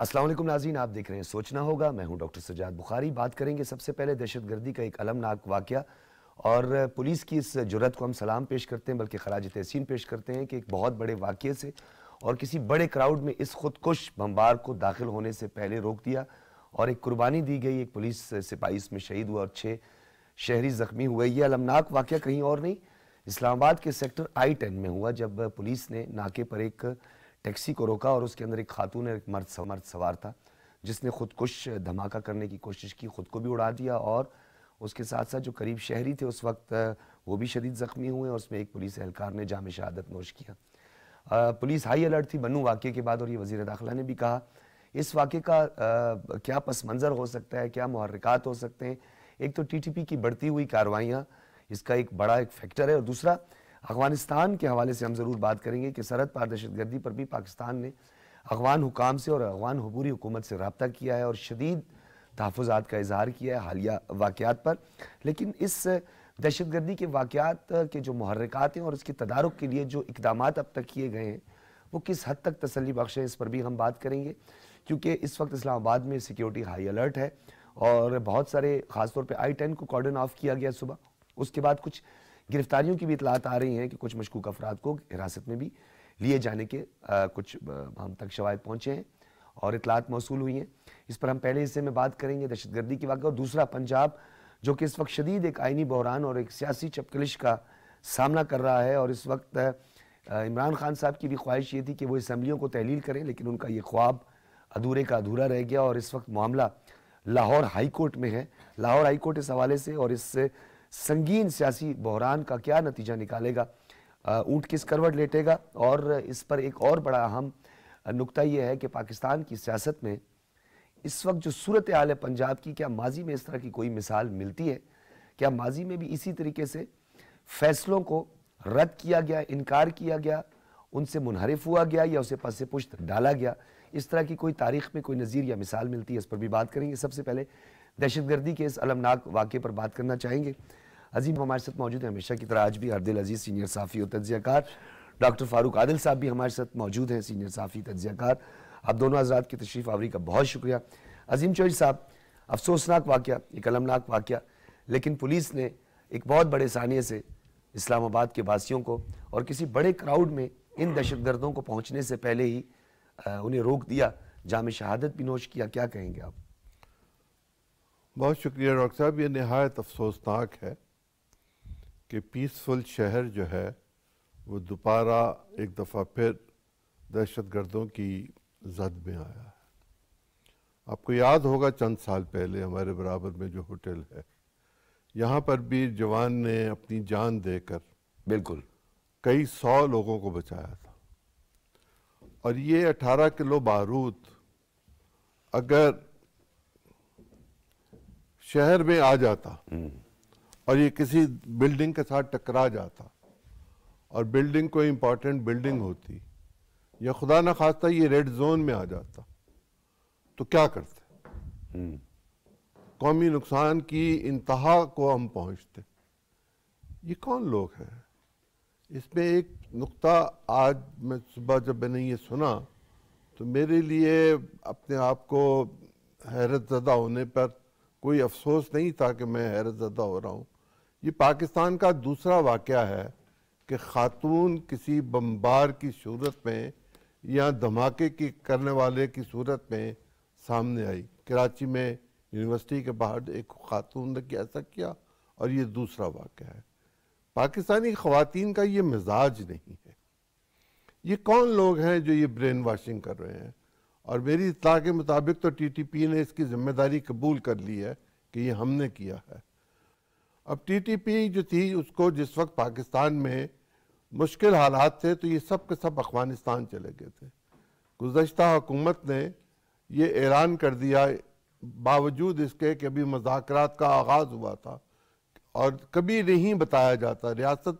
असलम नाजीन आप देख रहे हैं सोचना होगा मैं हूं डॉक्टर सजाद बुखारी बात करेंगे सबसे पहले दहशतगर्दी का एक अलमनाक वाक़ और पुलिस की इस जरूरत को हम सलाम पेश करते हैं बल्कि खराज तहसीन पेश करते हैं कि एक बहुत बड़े वाक़े से और किसी बड़े क्राउड में इस खुदकुश बम्बार को दाखिल होने से पहले रोक दिया और एक कुर्बानी दी गई एक पुलिस सिपाही इसमें शहीद हुआ और छः शहरी ज़ख्मी हुए ये अलमनाक वाक़ कहीं और नहीं इस्लामाबाद के सेक्टर आई टेन में हुआ जब पुलिस ने नाके पर एक टैक्सी को रोका और उसके अंदर एक खातून एक मर्द सवार, मर्द सवार था जिसने खुदकुश धमाका करने की कोशिश की खुद को भी उड़ा दिया और उसके साथ साथ जो करीब शहरी थे उस वक्त वो भी शदीद ज़ख्मी हुए और उसमें एक पुलिस एहलकार ने जाम शहादत नोश किया पुलिस हाई अलर्ट थी बनू वाक़े के बाद और ये वजीर दाखिला ने भी कहा इस वाक़े का आ, क्या पस मंज़र हो सकता है क्या महरक़ात हो सकते हैं एक तो टी टी पी की बढ़ती हुई कार्रवाइयाँ इसका एक बड़ा एक फैक्टर है और दूसरा अफगानिस्तान के हवाले से हम ज़रूर बात करेंगे कि सरहद पार दहशत गर्दी पर भी पाकिस्तान ने अफगान हुकाम से और अफगान हबूरी हुकूमत से रबता किया है और शदीद तहफ़ात का इजहार किया है हालिया वाक़ात पर लेकिन इस दहशत गर्दी के वाक़ात के जो महरक़ात हैं और इसके तदारक के लिए जो इकदाम अब तक किए गए हैं वो किस हद तक तसली बख्श है इस पर भी हम बात करेंगे क्योंकि इस वक्त इस्लामाबाद में सिक्योरिटी हाई अलर्ट है और बहुत सारे ख़ासतौर पर आई टेन को कॉर्डन ऑफ किया गया सुबह उसके बाद कुछ गिरफ्तारियों की भी इतलात आ रही हैं कि कुछ मशकूक अफराद को हिरासत में भी लिए जाने के आ, कुछ आ, हम तक शवाद पहुँचे हैं और इतलात मौसू हुई हैं इस पर हम पहले हिस्से में बात करेंगे दहशतगर्दी की वाक़ और दूसरा पंजाब जो कि इस वक्त शदीद एक आइनी बहरान और एक सियासी चपकलिश का सामना कर रहा है और इस वक्त इमरान खान साहब की भी ख्वाहिश ये थी कि वो इसम्बलियों को तहलील करें लेकिन उनका ये ख्वाब अधूरे का अधूरा रह गया और इस वक्त मामला लाहौर हाई कोर्ट में है लाहौर हाई कोर्ट इस हवाले से और इस संगीन सियासी बहरान का क्या नतीजा निकालेगा ऊँट किस करवट लेटेगा और इस पर एक और बड़ा अहम नुकता यह है कि पाकिस्तान की सियासत में इस वक्त जो सूरत आल है पंजाब की क्या माजी में इस तरह की कोई मिसाल मिलती है क्या माजी में भी इसी तरीके से फैसलों को रद्द किया गया इनकार किया गया उनसे मुनहरफ हुआ गया या उसे पस से पुश्त डाला गया इस तरह की कोई तारीख में कोई नज़ीर या मिसाल मिलती है इस पर भी बात करेंगे सबसे पहले दहशतगर्दी के इस अलमनाक वाक़े पर बात करना चाहेंगे अजीम हमारे साथ मौजूद हैं हमेशा की तरह आज भी हरदिल अजीज़ सीनियर साफ़ी और तजियाकार डॉक्टर फारूक आदिल साहब भी हमारे साथ मौजूद हैं सीनियर साफ़ी तजियाकार आप दोनों आज़ाद की तशरीफ़ आवरी का बहुत शुक्रिया अजीम चौधरी साहब अफसोसनाक वाक़ एक अलमनाक वाक़ लेकिन पुलिस ने एक बहुत बड़े सानिये से इस्लामाबाद के वासियों को और किसी बड़े क्राउड में इन दहशतगर्दों को पहुँचने से पहले ही उन्हें रोक दिया जाम शहादत भी नोश किया क्या कहेंगे आप बहुत शुक्रिया डॉक्टर साहब ये नहायत अफसोसनाक है कि पीसफुल शहर जो है वो दोबारा एक दफ़ा फिर दहशत गर्दों की जद में आया है आपको याद होगा चंद साल पहले हमारे बराबर में जो होटल है यहाँ पर भी जवान ने अपनी जान देकर बिल्कुल कई सौ लोगों को बचाया था और ये अठारह किलो बारूद अगर शहर में आ जाता और ये किसी बिल्डिंग के साथ टकरा जाता और बिल्डिंग कोई इम्पॉर्टेंट बिल्डिंग होती या खुदा ना खास्ता ये रेड जोन में आ जाता तो क्या करते कौमी नुकसान की इंतहा को हम पहुंचते ये कौन लोग हैं इसमें एक नुक्ता आज मैं सुबह जब मैंने ये सुना तो मेरे लिए अपने आप को हैरत ज़दा होने पर कोई अफसोस नहीं था कि मैं हैरत ज़दा हो रहा हूँ ये पाकिस्तान का दूसरा वाक़ है कि ख़ातून किसी बम्बार की सूरत में या धमाके की करने वाले की सूरत में सामने आई कराची में यूनिवर्सिटी के बाहर एक खातून ने ऐसा किया और ये दूसरा वाक़ है पाकिस्तानी ख़वातीन का ये मिजाज नहीं है ये कौन लोग हैं जो ये ब्रेन वाशिंग कर रहे हैं और मेरी इतला के मुताबिक तो टीटीपी ने इसकी जिम्मेदारी कबूल कर ली है कि ये हमने किया है अब टीटीपी जो थी उसको जिस वक्त पाकिस्तान में मुश्किल हालात थे तो ये सब के सब अफगानिस्तान चले गए थे गुजशत हुकूमत ने ये ऐलान कर दिया बावजूद इसके कि अभी मजाक का आगाज़ हुआ था और कभी नहीं बताया जाता रियासत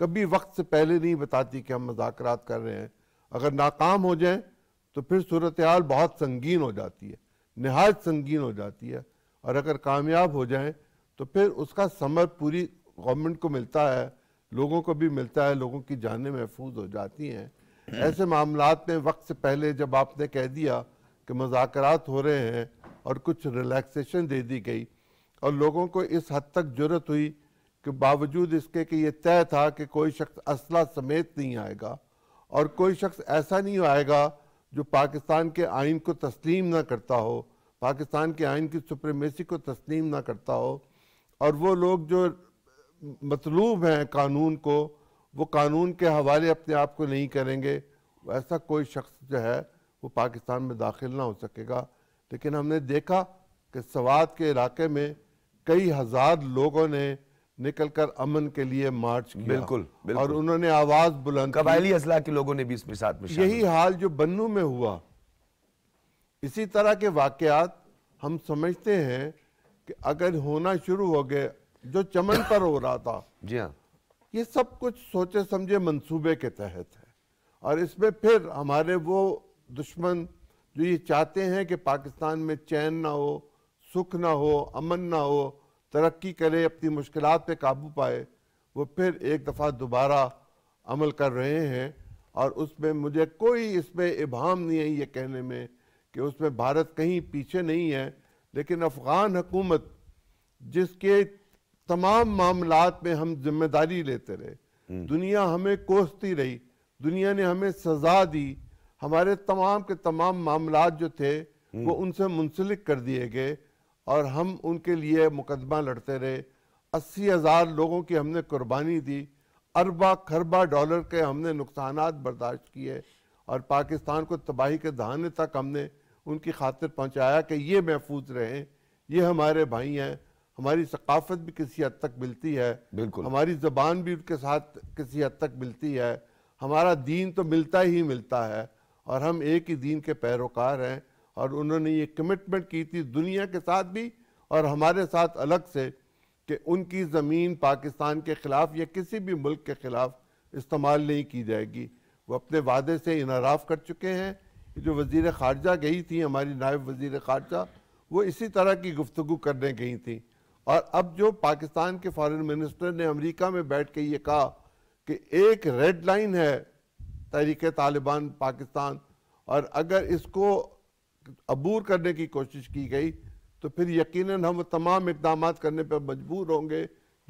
कभी वक्त से पहले नहीं बताती कि हम मजाक कर रहे हैं अगर नाकाम हो जाए तो फिर सूरत हाल बहुत संगीन हो जाती है नहायत संगीन हो जाती है और अगर कामयाब हो जाए तो फिर उसका समर पूरी गवर्नमेंट को मिलता है लोगों को भी मिलता है लोगों की जानें महफूज हो जाती हैं ऐसे मामला में वक्त से पहले जब आपने कह दिया कि मजाक हो रहे हैं और कुछ रिलैक्सेशन दे दी गई और लोगों को इस हद तक जरूरत हुई कि बावजूद इसके कि यह तय था कि कोई शख्स असला समेत नहीं आएगा और कोई शख्स ऐसा नहीं आएगा जो पाकिस्तान के आइन को तस्लीम ना करता हो पाकिस्तान के आइन की सुप्रीमेसी को तस्लीम ना करता हो और वो लोग जो मतलूब हैं कानून को वो कानून के हवाले अपने आप को नहीं करेंगे ऐसा कोई शख्स जो है वो पाकिस्तान में दाखिल ना हो सकेगा लेकिन हमने देखा कि सवाद के इलाके में कई हज़ार लोगों ने निकलकर अमन के लिए मार्च किया बिल्कुल, बिल्कुल। और उन्होंने आवाज बुलंद कबायली अजला के लोगों ने भी इसमें साथ में यही हाल जो बन्नू में हुआ इसी तरह के वाकयात हम समझते हैं कि अगर होना शुरू हो गए जो चमन पर हो रहा था जी हाँ ये सब कुछ सोचे समझे मंसूबे के तहत है और इसमें फिर हमारे वो दुश्मन जो ये चाहते हैं कि पाकिस्तान में चैन ना हो सुख ना हो अमन ना हो तरक्की करे अपनी मुश्किल पर काबू पाए वो फिर एक दफ़ा दोबारा अमल कर रहे हैं और उसमें मुझे कोई इसमें इबाम नहीं है ये कहने में कि उसमें भारत कहीं पीछे नहीं है लेकिन अफ़गान हकूमत जिसके तमाम मामलों में हम जिम्मेदारी लेते रहे हम्म। दुनिया हमें कोसती रही दुनिया ने हमें सज़ा दी हमारे तमाम के तमाम मामला जो थे हम्म। वो उनसे मुंसलिक कर दिए गए और हम उनके लिए मुकदमा लड़ते रहे अस्सी हज़ार लोगों की हमने कुर्बानी दी अरबा खरबा डॉलर के हमने नुकसान बर्दाश्त किए और पाकिस्तान को तबाही के दहाने तक हमने उनकी खातिर पहुँचाया कि ये महफूज रहें ये हमारे भाई हैं हमारी सकाफत भी किसी हद तक मिलती है बिल्कुल हमारी ज़बान भी उनके साथ किसी हद तक मिलती है हमारा दीन तो मिलता ही मिलता है और हम एक ही दीन के पैरोकार हैं और उन्होंने ये कमिटमेंट की थी दुनिया के साथ भी और हमारे साथ अलग से कि उनकी ज़मीन पाकिस्तान के ख़िलाफ़ या किसी भी मुल्क के ख़िलाफ़ इस्तेमाल नहीं की जाएगी वो अपने वादे से इनाराफ़ कर चुके हैं जो वज़ी ख़ारजा गई थी हमारी नायब वज़ी ख़ारजा वो इसी तरह की गुफ्तु करने गई थी और अब जो पाकिस्तान के फॉरेन मिनिस्टर ने अमेरिका में बैठ के ये कहा कि एक रेड लाइन है तहरीक तालिबान पाकिस्तान और अगर इसको अबूर करने की कोशिश की गई तो फिर यकीनन हम तमाम इकदाम करने पर मजबूर होंगे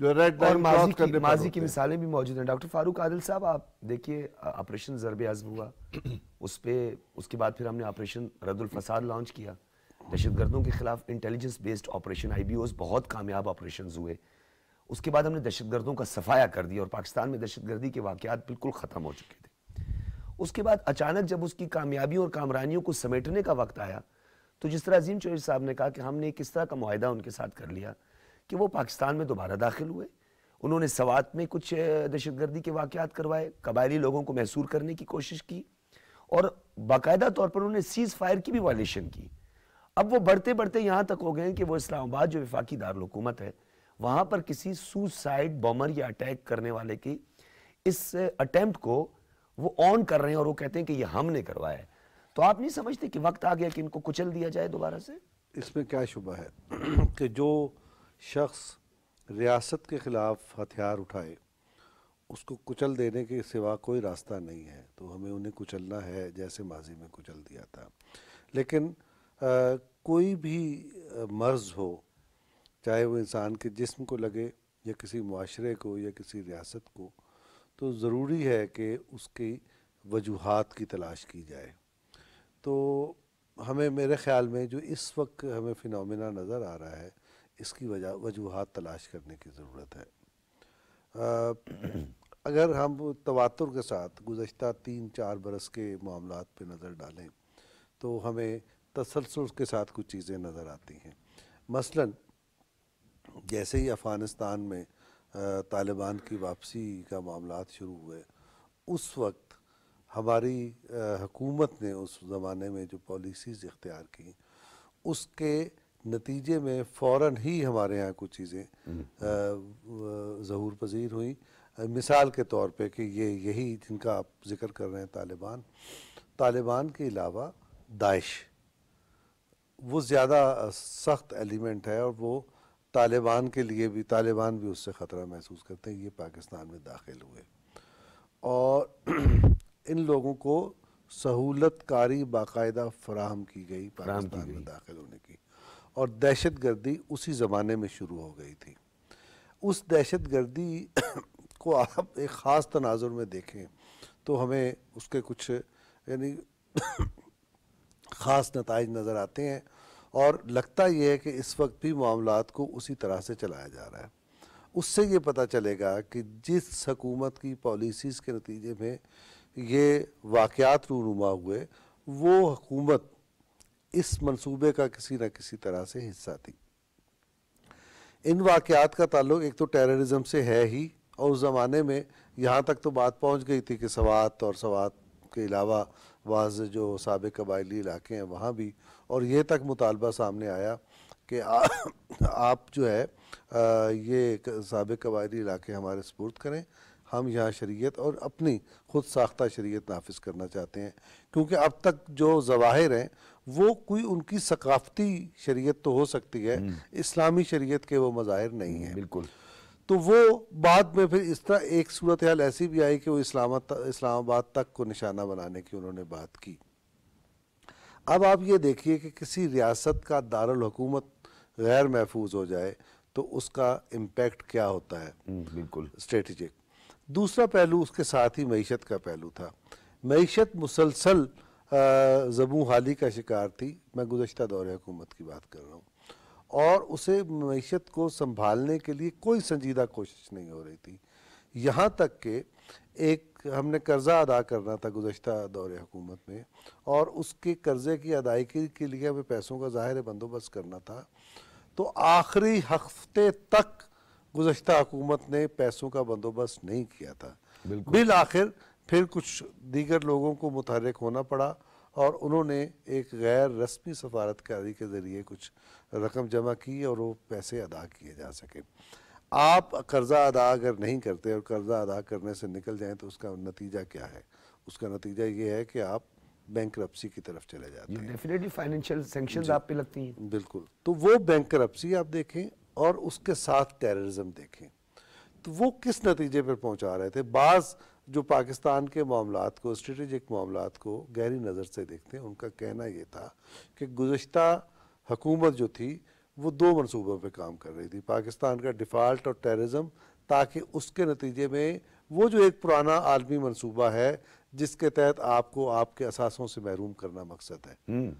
जो रेड लाइन माजी करने माजी की मिसालें भी मौजूद हैं डॉक्टर फारूक आदिल साहब आप देखिए ऑपरेशन ज़रब आजम हुआ उस पर उसके बाद फिर हमने ऑपरेशन रद्दुल फसाद लॉन्च किया दहशतगर्दों के खिलाफ intelligence based operation I B Os बहुत कामयाब ऑपरेशन हुए उसके बाद हमने गर्दों का सफाया कर दिया और पाकिस्तान में गर्दी के वाक़ बिल्कुल ख़त्म हो चुके थे उसके बाद अचानक जब उसकी कामयाबियों और कामरानियों को समेटने का वक्त आया तो जिस तरह अजीम चौधरी साहब ने कहा कि हमने एक इस तरह का माहा उनके साथ कर लिया कि वो पाकिस्तान में दोबारा दाखिल हुए उन्होंने सवात में कुछ दहशतगर्दी के वाक़ात करवाए कबायली लोगों को महसूर करने की कोशिश की और बाकायदा तौर पर उन्होंने सीज़ फायर की भी वायलेशन की अब वो बढ़ते बढ़ते यहाँ तक हो गए कि वो इस्लामाबाद जो विफाकी दारकूमत है वहाँ पर किसी सुसाइड बॉमर या अटैक करने वाले की इस अटैम्प्ट को वो ऑन कर रहे हैं और वो कहते हैं कि ये हमने करवाया है तो आप नहीं समझते कि वक्त आ गया कि इनको कुचल दिया जाए दोबारा से इसमें क्या शुबा है कि जो शख्स रियासत के ख़िलाफ़ हथियार उठाए उसको कुचल देने के सिवा कोई रास्ता नहीं है तो हमें उन्हें कुचलना है जैसे माजी में कुचल दिया था लेकिन आ, कोई भी मर्ज़ हो चाहे वो इंसान के जिस्म को लगे या किसी माशरे को या किसी रियासत को तो ज़रूरी है कि उसकी वजूहत की तलाश की जाए तो हमें मेरे ख़्याल में जो इस वक्त हमें फिनमिना नज़र आ रहा है इसकी वजह वजूहत तलाश करने की ज़रूरत है आ, अगर हम तवातुर के साथ गुज्त तीन चार बरस के मामला पर नज़र डालें तो हमें तसलसल के साथ कुछ चीज़ें नज़र आती हैं मसला जैसे ही अफ़गानिस्तान में तालिबान की वापसी का मामला शुरू हुए उस वक्त हमारी हुकूमत ने उस ज़माने में जो पॉलिसीज़ इख्तियार की उसके नतीजे में फ़ौर ही हमारे यहाँ कुछ चीज़ें हम्म। जहूर पजीर हुई मिसाल के तौर पे कि ये यही जिनका आप जिक्र कर रहे हैं तालिबान तालिबान के अलावा दाइश वो ज़्यादा सख्त एलिमेंट है और वो तालिबान के लिए भी तालिबान भी उससे ख़तरा महसूस करते हैं ये पाकिस्तान में दाखिल हुए और इन लोगों को सहूलत कारी बाकायदा फराहम की गई पाकिस्तान में दाखिल होने की और दहशत गर्दी उसी ज़माने में शुरू हो गई थी उस दहशत गर्दी को आप एक ख़ास तनाजुर में देखें तो हमें उसके कुछ यानी ख़ास नतज नज़र आते हैं और लगता यह है कि इस वक्त भी मामला को उसी तरह से चलाया जा रहा है उससे ये पता चलेगा कि जिस हकूमत की पॉलिसीज़ के नतीजे में ये वाक़ात रूनुमा हुए वो हकूमत इस मंसूबे का किसी न किसी तरह से हिस्सा थी इन वाक़ात का ताल्लुक एक तो टेररिज्म से है ही और उस ज़माने में यहाँ तक तो बात पहुँच गई थी कि सवात और सवात के अलावा वाज जो सबक कबायली इलाके हैं वहाँ भी और ये तक मुतालबा सामने आया कि आप जो है आ, ये सबक कबायली इलाके हमारे सपूर्द करें हम यहाँ शरीयत और अपनी खुद साख्ता शरीयत नाफिज करना चाहते हैं क्योंकि अब तक जो जवाहिर हैं वो कोई उनकी सकाफती शरीयत तो हो सकती है हम्म। इस्लामी शरीयत के वो मज़ाहिर नहीं हैं बिल्कुल तो वो बाद में फिर इस तरह एक सूरत हाल ऐसी भी आई कि वो इस्लामा इस्लामाबाद तक को निशाना बनाने की उन्होंने बात की अब आप ये देखिए कि किसी रियासत का दारकूमत गैर महफूज हो जाए तो उसका इम्पेक्ट क्या होता है हम्म, बिल्कुल स्ट्रेटिजिक दूसरा पहलू उसके साथ ही मीशत का पहलू था मीशत मुसलसल जबू हाली का शिकार थी मैं गुजशत दौर हुकूमत की बात कर रहा हूँ और उसे मीशत को संभालने के लिए कोई संजीदा कोशिश नहीं हो रही थी यहाँ तक के एक हमने कर्ज़ा अदा करना था गुज्त दौर हुकूमत में और उसके कर्ज़े की अदायगी के लिए हमें पैसों का ज़ाहिर बंदोबस्त करना था तो आखिरी हफ्ते तक गुज्त हुकूमत ने पैसों का बंदोबस्त नहीं किया था बिल आखिर फिर कुछ दीगर लोगों को मुतहरक होना पड़ा और उन्होंने एक गैर रस्मी सफारतकारी के ज़रिए कुछ रकम जमा की और वो पैसे अदा किए जा सके आप कर्ज़ा अदा अगर नहीं करते और कर्ज़ा अदा करने से निकल जाएं तो उसका नतीजा क्या है उसका नतीजा ये है कि आप बैंक की तरफ चले जाते हैं डेफिनेटली फाइनेंशियल सेंक्शन आप पे लगती हैं बिल्कुल तो वो बैंक आप देखें और उसके साथ टेररिज्म देखें तो वो किस नतीजे पर पहुंचा रहे थे बाज़ जो पाकिस्तान के मामला को स्ट्रेटिक मामला को गहरी नज़र से देखते हैं उनका कहना ये था कि गुज्त हकूमत जो थी वो दो मनसूबों पर काम कर रही थी पाकिस्तान का डिफ़ाल्ट और टेर्रज़म ताकि उसके नतीजे में वो जो एक पुराना आलमी मनसूबा है जिसके तहत आपको आपके असासों से महरूम करना मकसद है हम्म।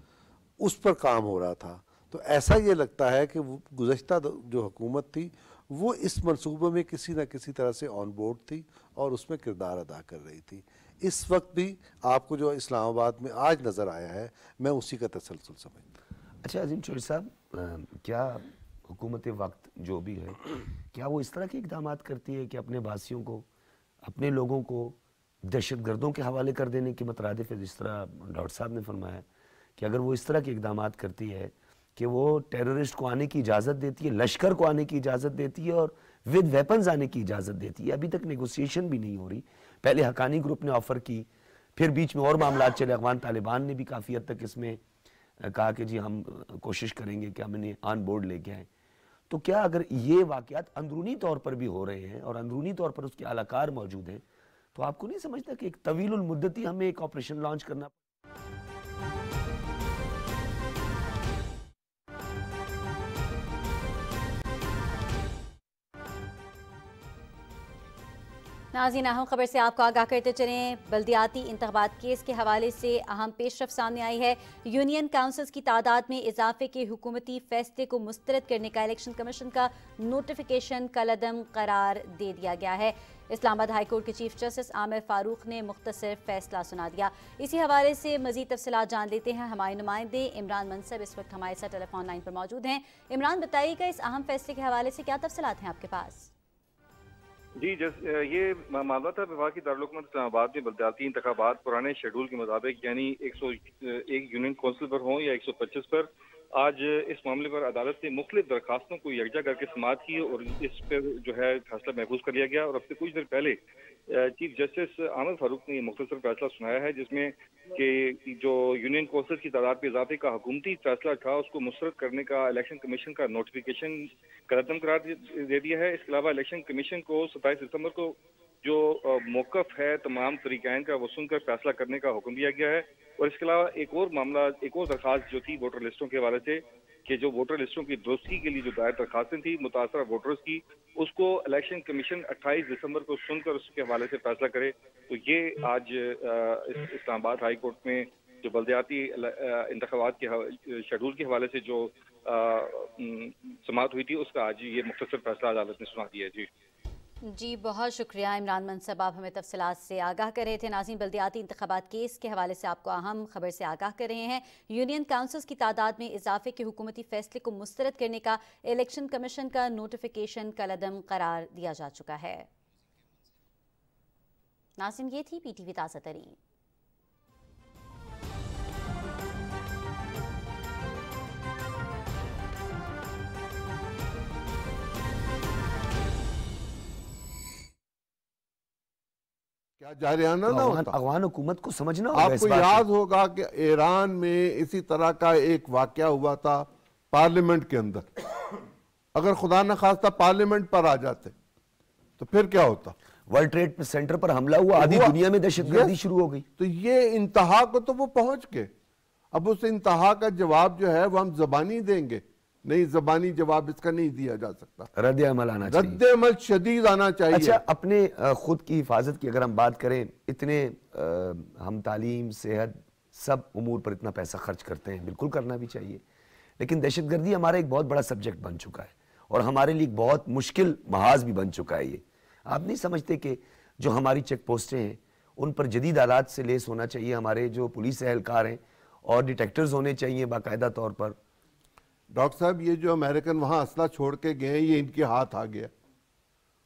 उस पर काम हो रहा था तो ऐसा ये लगता है कि गुज्त जो हकूमत थी वो इस मनसूबे में किसी न किसी तरह से ऑन बोर्ड थी और उसमें किरदार अदा कर रही थी इस वक्त भी आपको जो इस्लामाबाद में आज नज़र आया है मैं उसी का तसलसल समझता अच्छा अजीम चोरी साहब क्या हुकूमत वक्त जो भी है क्या वो इस तरह के इकदाम करती है कि अपने भाषियों को अपने लोगों को दहशत गर्दों के हवाले कर देने के मतरद जिस तरह डॉक्टर साहब ने फरमाया कि अगर वो इस तरह के इकदाम करती है कि वो टेररिस्ट को आने की इजाज़त देती है लश्कर को आने की इजाज़त देती है और विद वेपन्स आने की इजाज़त देती है अभी तक नेगोशिएशन भी नहीं हो रही पहले हकानी ग्रुप ने ऑफ़र की फिर बीच में और मामला चले अफगान तालिबान ने भी काफ़ी हद तक इसमें कहा कि जी हम कोशिश करेंगे कि हम इन्हें ऑन बोर्ड लेके आए तो क्या अगर ये वाकत अंदरूनी तौर पर भी हो रहे हैं और अंदरूनी तौर पर उसके अलाकार मौजूद हैं तो आपको नहीं समझता कि एक तवील मुद्दती हमें एक ऑपरेशन लॉन्च करना नाजीन अहम खबर से आपको आगाह करते चले बल्दियाती इंतबात केस के हवाले से अहम पेशरफ सामने आई है यूनियन काउंसिल्स की तादाद में इजाफे के हुकूमती फैसले को मुस्तरद करने का इलेक्शन कमीशन का नोटिफिकेशन कलदम करार दे दिया गया है इस्लामाबाद हाईकोर्ट के चीफ जस्टिस आमिर फारूक ने मुख्तर फैसला सुना दिया इसी हवाले से मजीद तफसलत जान लेते हैं हमारे नुमाइंदे इमरान मनसब इस वक्त हमारे साथ टेलीफोन लाइन पर मौजूद हैं इमरान बताइएगा इस अहम फैसले के हवाले से क्या तफसलत हैं आपके पास जी जस ये मामला था विभाग की दारकूमत इस्लामाबाद में बलदाती इंतबात पुराने शेड्यूल के मुताबिक यानी एक सौ एक यूनियन कौंसिल पर हों या एक सौ पच्चीस पर आज इस मामले पर अदालत ने मुख्त दरखास्तों को यकजा करके समाप्त की और इस पर जो है फैसला महफूज कर लिया गया और अब से कुछ देर पहले चीफ जस्टिस आमिर फारूक ने मुख्तर फैसला सुनाया है जिसमें कि जो यूनियन कौंसिल की तादाद पर इजाफे का हुकूमती फैसला था उसको मुस्रद करने का इलेक्शन कमीशन का नोटिफिकेशन कदम करार दे दिया है इसके अलावा इलेक्शन कमीशन को सत्ताईस दिसंबर को जो मौकफ है तमाम तरीक़ान का वो सुनकर फैसला करने का हुक्म दिया गया है और इसके अलावा एक और मामला एक और दरखास्त जो थी वोटर लिस्टों के हवाले से कि जो वोटर लिस्टों की दुरुस्ती के लिए जो दायर दरखास्तें थी मुतासर वोटर्स की उसको इलेक्शन कमीशन 28 दिसंबर को सुनकर उसके हवाले से फैसला करे तो ये आज इस्लामाबाद हाई कोर्ट में जो बल्दियाती इंतबात के शेड्यूल के हवाले से जो समाप्त हुई थी उसका आज ये मुख्तर फैसला अदालत ने सुना दिया जी जी बहुत शुक्रिया इमरान मनसब आप हमें तफसलात से आगाह कर रहे थे नाजिम बल्दियाती इंतबात केस के हवाले से आपको अहम खबर से आगाह कर रहे हैं यूनियन काउंसिल्स की तादाद में इजाफे के हुकूमती फैसले को मुस्तरद करने का इलेक्शन कमीशन का नोटिफिकेशन कलदम करार दिया जा चुका है नाजिम ये थी पी टी वी ताज़ा तरीन जारियाना ना अफगान हुकूमत को समझना आपको याद होगा कि ईरान में इसी तरह का एक वाक़ हुआ था पार्लियामेंट के अंदर अगर खुदा न खास्ता पार्लियामेंट पर आ जाते तो फिर क्या होता वर्ल्ड ट्रेड सेंटर पर हमला हुआ आधी दुनिया में दहशतगर्दी शुरू हो गई तो ये इंतहा को तो वो पहुंच गए अब उस इंतहा का जवाब जो है वो हम जबानी देंगे नहीं जबानी जवाब इसका नहीं दिया जा सकता रद्द अमल आना रद्द अमल शदीद आना चाहिए अच्छा अपने खुद की हिफाजत की अगर हम बात करें इतने हम तालीम सेहत सब उमूर पर इतना पैसा खर्च करते हैं बिल्कुल करना भी चाहिए लेकिन दहशत गर्दी हमारा एक बहुत बड़ा सब्जेक्ट बन चुका है और हमारे लिए बहुत मुश्किल महाज भी बन चुका है ये आप नहीं समझते कि जो हमारी चेक पोस्टें हैं उन पर जदीद आलात से लेस होना चाहिए हमारे जो पुलिस एहलकार हैं और डिटेक्टर्स होने चाहिए बाकायदा तौर पर डॉक्टर साहब ये जो अमेरिकन वहाँ असला छोड़ के गए ये इनके हाथ आ गया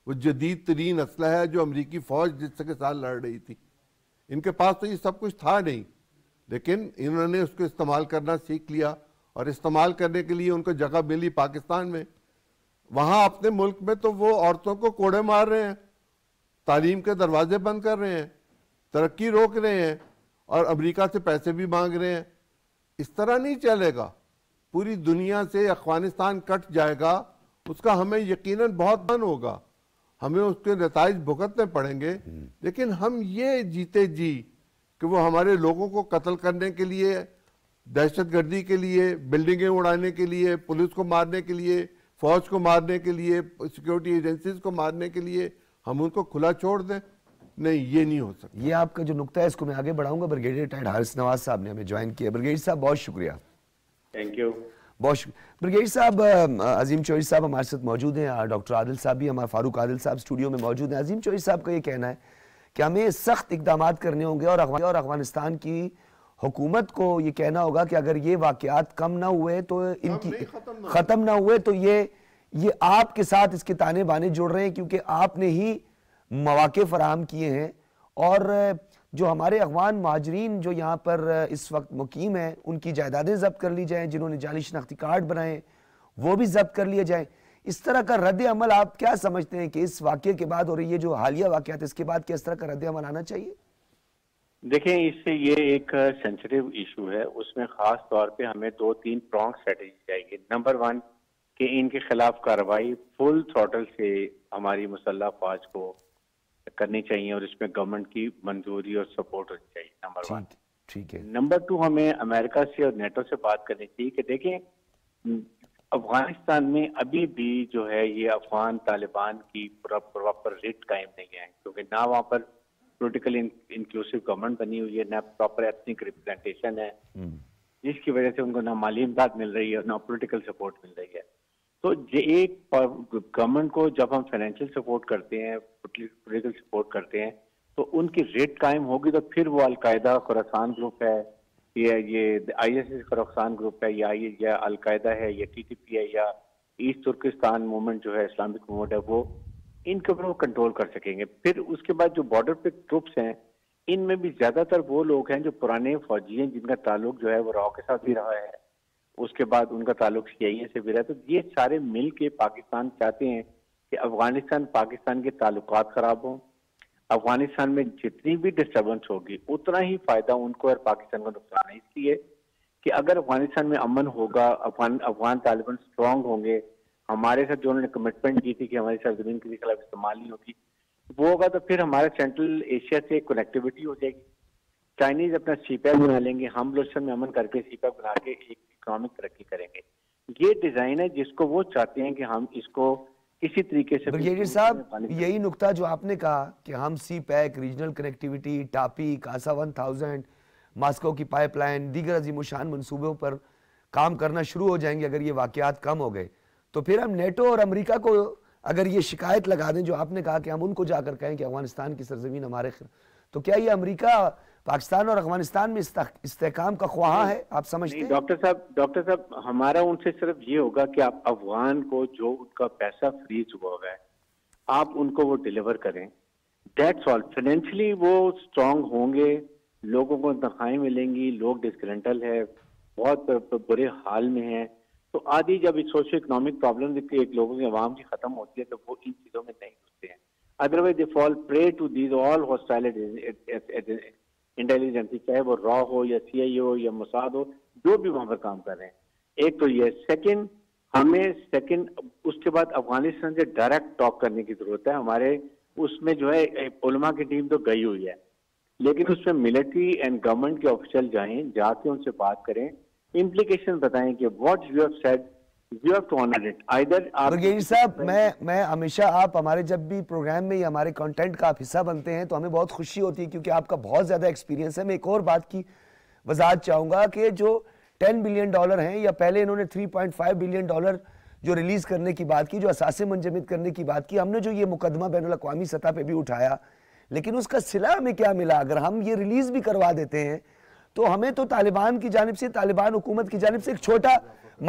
वो जदीद तरीन असला है जो अमरीकी फ़ौज जिसके साथ लड़ रही थी इनके पास तो ये सब कुछ था नहीं लेकिन इन्होंने उसको इस्तेमाल करना सीख लिया और इस्तेमाल करने के लिए उनको जगह मिली पाकिस्तान में वहाँ अपने मुल्क में तो वो औरतों को कोड़े मार रहे हैं तालीम के दरवाजे बंद कर रहे हैं तरक्की रोक रहे हैं और अमेरिका से पैसे भी मांग रहे हैं इस तरह नहीं चलेगा पूरी दुनिया से अफगानिस्तान कट जाएगा उसका हमें यकीनन बहुत धन होगा हमें उसके नतज भुगतने पड़ेंगे लेकिन हम ये जीते जी कि वो हमारे लोगों को कत्ल करने के लिए दहशत गर्दी के लिए बिल्डिंगें उड़ाने के लिए पुलिस को मारने के लिए फौज को मारने के लिए सिक्योरिटी एजेंसीज को मारने के लिए हम उनको खुला छोड़ दें नहीं ये नहीं हो सकता ये आपका जो नुकता है इसको मैं आगे बढ़ाऊंगा ब्रिगेडियर रिटायर्ड हारिस नवाज साहब ने हमें ज्वाइन किया ब्रिगेडियर साहब बहुत शुक्रिया थैंक यू बहुत ब्रिगेड साहब अजीम चौधरी साहब हमारे साथ मौजूद हैं और डॉक्टर आदिल साहब भी हमारे फारूक आदिल साहब स्टूडियो में मौजूद हैं अजीम चौधरी साहब का ये कहना है कि हमें सख्त इकदाम करने होंगे और अफगान और अफगानिस्तान की हुकूमत को ये कहना होगा कि अगर ये वाकत कम ना हुए तो इनकी ख़त्म ना हुए तो ये ये आपके साथ इसके ताने बाने जुड़ रहे हैं क्योंकि आपने ही मौाक़े फराहम किए हैं और जो हमारे अफवान महाजरीन जो यहाँ पर इस वक्त मुकीम हैं उनकी जायदादें जब्त कर ली जाएँ जिन्होंने जाली शनाख्ती कार्ड बनाए वो भी जब्त कर लिए जाएँ इस तरह का रद्द अमल आप क्या समझते हैं कि इस वाक्य के बाद और ये जो हालिया वाक़ इसके बाद किस तरह का रद्द अमल आना चाहिए देखें इससे ये एक सेंसिटिव इशू है उसमें ख़ास तौर पे हमें दो तीन प्रॉन्ग स्ट्रेटेजी चाहिए नंबर वन कि इनके खिलाफ कार्रवाई फुल थ्रोटल से हमारी मुसल्ला फौज को करनी चाहिए और इसमें गवर्नमेंट की मंजूरी और सपोर्ट होनी चाहिए नंबर वन ठीक है नंबर टू हमें अमेरिका से और नेटो से बात करनी चाहिए कि देखें हम्म, अफगानिस्तान में अभी भी जो है ये अफगान तालिबान की प्रॉपर रेट कायम नहीं है क्योंकि ना वहाँ पर पोलिटिकल इंक्लूसिव गवर्नमेंट बनी हुई है ना प्रॉपर एथनिक रिप्रेजेंटेशन है हम्म। जिसकी वजह से उनको ना माली इमदाद मिल रही है ना पोलिटिकल सपोर्ट मिल रही है तो एक गवर्नमेंट को जब हम फाइनेंशियल सपोर्ट करते हैं पोलिटिकल सपोर्ट करते हैं तो उनकी रेट कायम होगी तो फिर वो अलकायदा खुरासान ग्रुप है या ये I S S Khorasan group है या ये या अलकायदा है या टी टी पी है या ईस्ट तुर्किस्तान मूवमेंट जो है इस्लामिक मूवमेंट है वो इनके ऊपर वो कंट्रोल कर सकेंगे फिर उसके बाद जो बॉर्डर पे ट्रुप्स हैं इनमें भी ज़्यादातर वो लोग हैं जो पुराने फौजी हैं जिनका ताल्लुक जो है वो राव के साथ भी रहा है उसके बाद उनका ताल्लुक सी से भी रहा तो ये सारे मिल के पाकिस्तान चाहते हैं कि अफगानिस्तान पाकिस्तान के ताल्लुक खराब हों अफगानिस्तान में जितनी भी डिस्टर्बेंस होगी उतना ही फायदा उनको और पाकिस्तान को नुकसान है इसलिए कि अगर अफगानिस्तान में अमन होगा अफगान अफगान तालिबान स्ट्रांग होंगे हमारे साथ जो उन्होंने कमिटमेंट की थी कि हमारी सरजमीन किसी खिलाफ इस्तेमाल नहीं होगी वो होगा तो फिर हमारे सेंट्रल एशिया से कनेक्टिविटी हो जाएगी चाइनीज अपना सीपैक बना लेंगे हम लोग में अमन करके सीपैक बना के एक इकोनॉमिक तरक्की करेंगे ये डिजाइन है जिसको वो चाहते हैं कि हम इसको इसी तरीके से ब्रिगेडियर साहब यही नुकता जो आपने कहा कि हम CPEC regional connectivity TAPI CASA one thousand Moscow की पाइपलाइन दीगर अजीमशान मनसूबों पर काम करना शुरू हो जाएंगे अगर ये वाक़ात कम हो गए तो फिर हम नेटो और अमेरिका को अगर ये शिकायत लगा दें जो आपने कहा कि हम उनको जाकर कहें कि अफगानिस्तान की सरजमीन हमारे तो क्या ये अमेरिका पाकिस्तान और अफगानिस्तान में इस्तेकाम का ख्वाहा है आप समझते हैं डॉक्टर साहब डॉक्टर साहब हमारा उनसे सिर्फ ये होगा कि आप अफगान को जो उनका पैसा फ्रीज हुआ हुआ है आप उनको वो डिलीवर करें डेट्स ऑल फाइनेंशियली वो स्ट्रांग होंगे लोगों को तनख्वाहें मिलेंगी लोग डिस्करेंटल है बहुत बुरे हाल में है तो आदि जब सोशो इकोनॉमिक प्रॉब्लम एक लोगों की आवाम की खत्म होती है तो वो इन चीज़ों में नहीं होते हैं otherwise they fall prey to these all hostile intelligences चाहे वो रॉ हो या सी आई हो या मसाद हो जो भी वहां पर काम कर रहे हैं एक तो ये सेकंड हमें सेकंड उसके बाद अफगानिस्तान से डायरेक्ट टॉक करने की जरूरत है हमारे उसमें जो है उलमा की टीम तो गई हुई है लेकिन उसमें मिलिट्री एंड गवर्नमेंट के ऑफिशियल जाएं जाके उनसे बात करें इम्प्लीकेशन बताएं कि व्हाट यू हैव सेड आप हमारे जब भी प्रोग्राम में हमारे कंटेंट का आप हिस्सा बनते हैं तो हमें बहुत खुशी होती है क्योंकि आपका बहुत ज़्यादा एक्सपीरियंस है मैं एक और बात की वजाहत कि जो 10 बिलियन डॉलर हैं या पहले इन्होंने 3.5 बिलियन डॉलर जो रिलीज़ करने की बात की जो असासे मंजमित करने की बात की हमने जो ये मुकदमा बैन अवी सतह पर भी उठाया लेकिन उसका सिला हमें क्या मिला अगर हम ये रिलीज़ भी करवा देते हैं तो हमें तो तालिबान की जानब से तालिबान हुकूमत की जानब से एक छोटा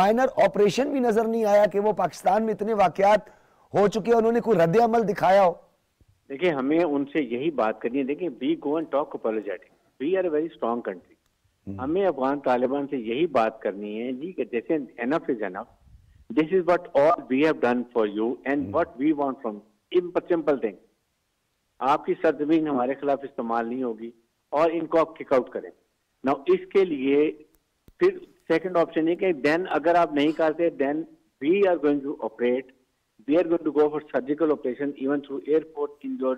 माइनर ऑपरेशन भी नज़र नहीं आया कि वो पाकिस्तान में इतने वाक़ात हो चुके हैं उन्होंने कोई रद्द अमल दिखाया हो देखिए हमें उनसे यही बात करनी है देखिए we go and talk apologetic we are a very strong country हमें अफगान तालिबान से यही बात करनी है जी कि जैसे enough is enough this is what all we have done for you and what we want from simple thing आपकी सरजमीन हमारे खिलाफ इस्तेमाल नहीं होगी और इनको आप किकआउट करें नाउ इसके लिए फिर सेकंड ऑप्शन ये कि देन अगर आप नहीं करते then we are going to operate we are going to go for surgical operation even through airport जो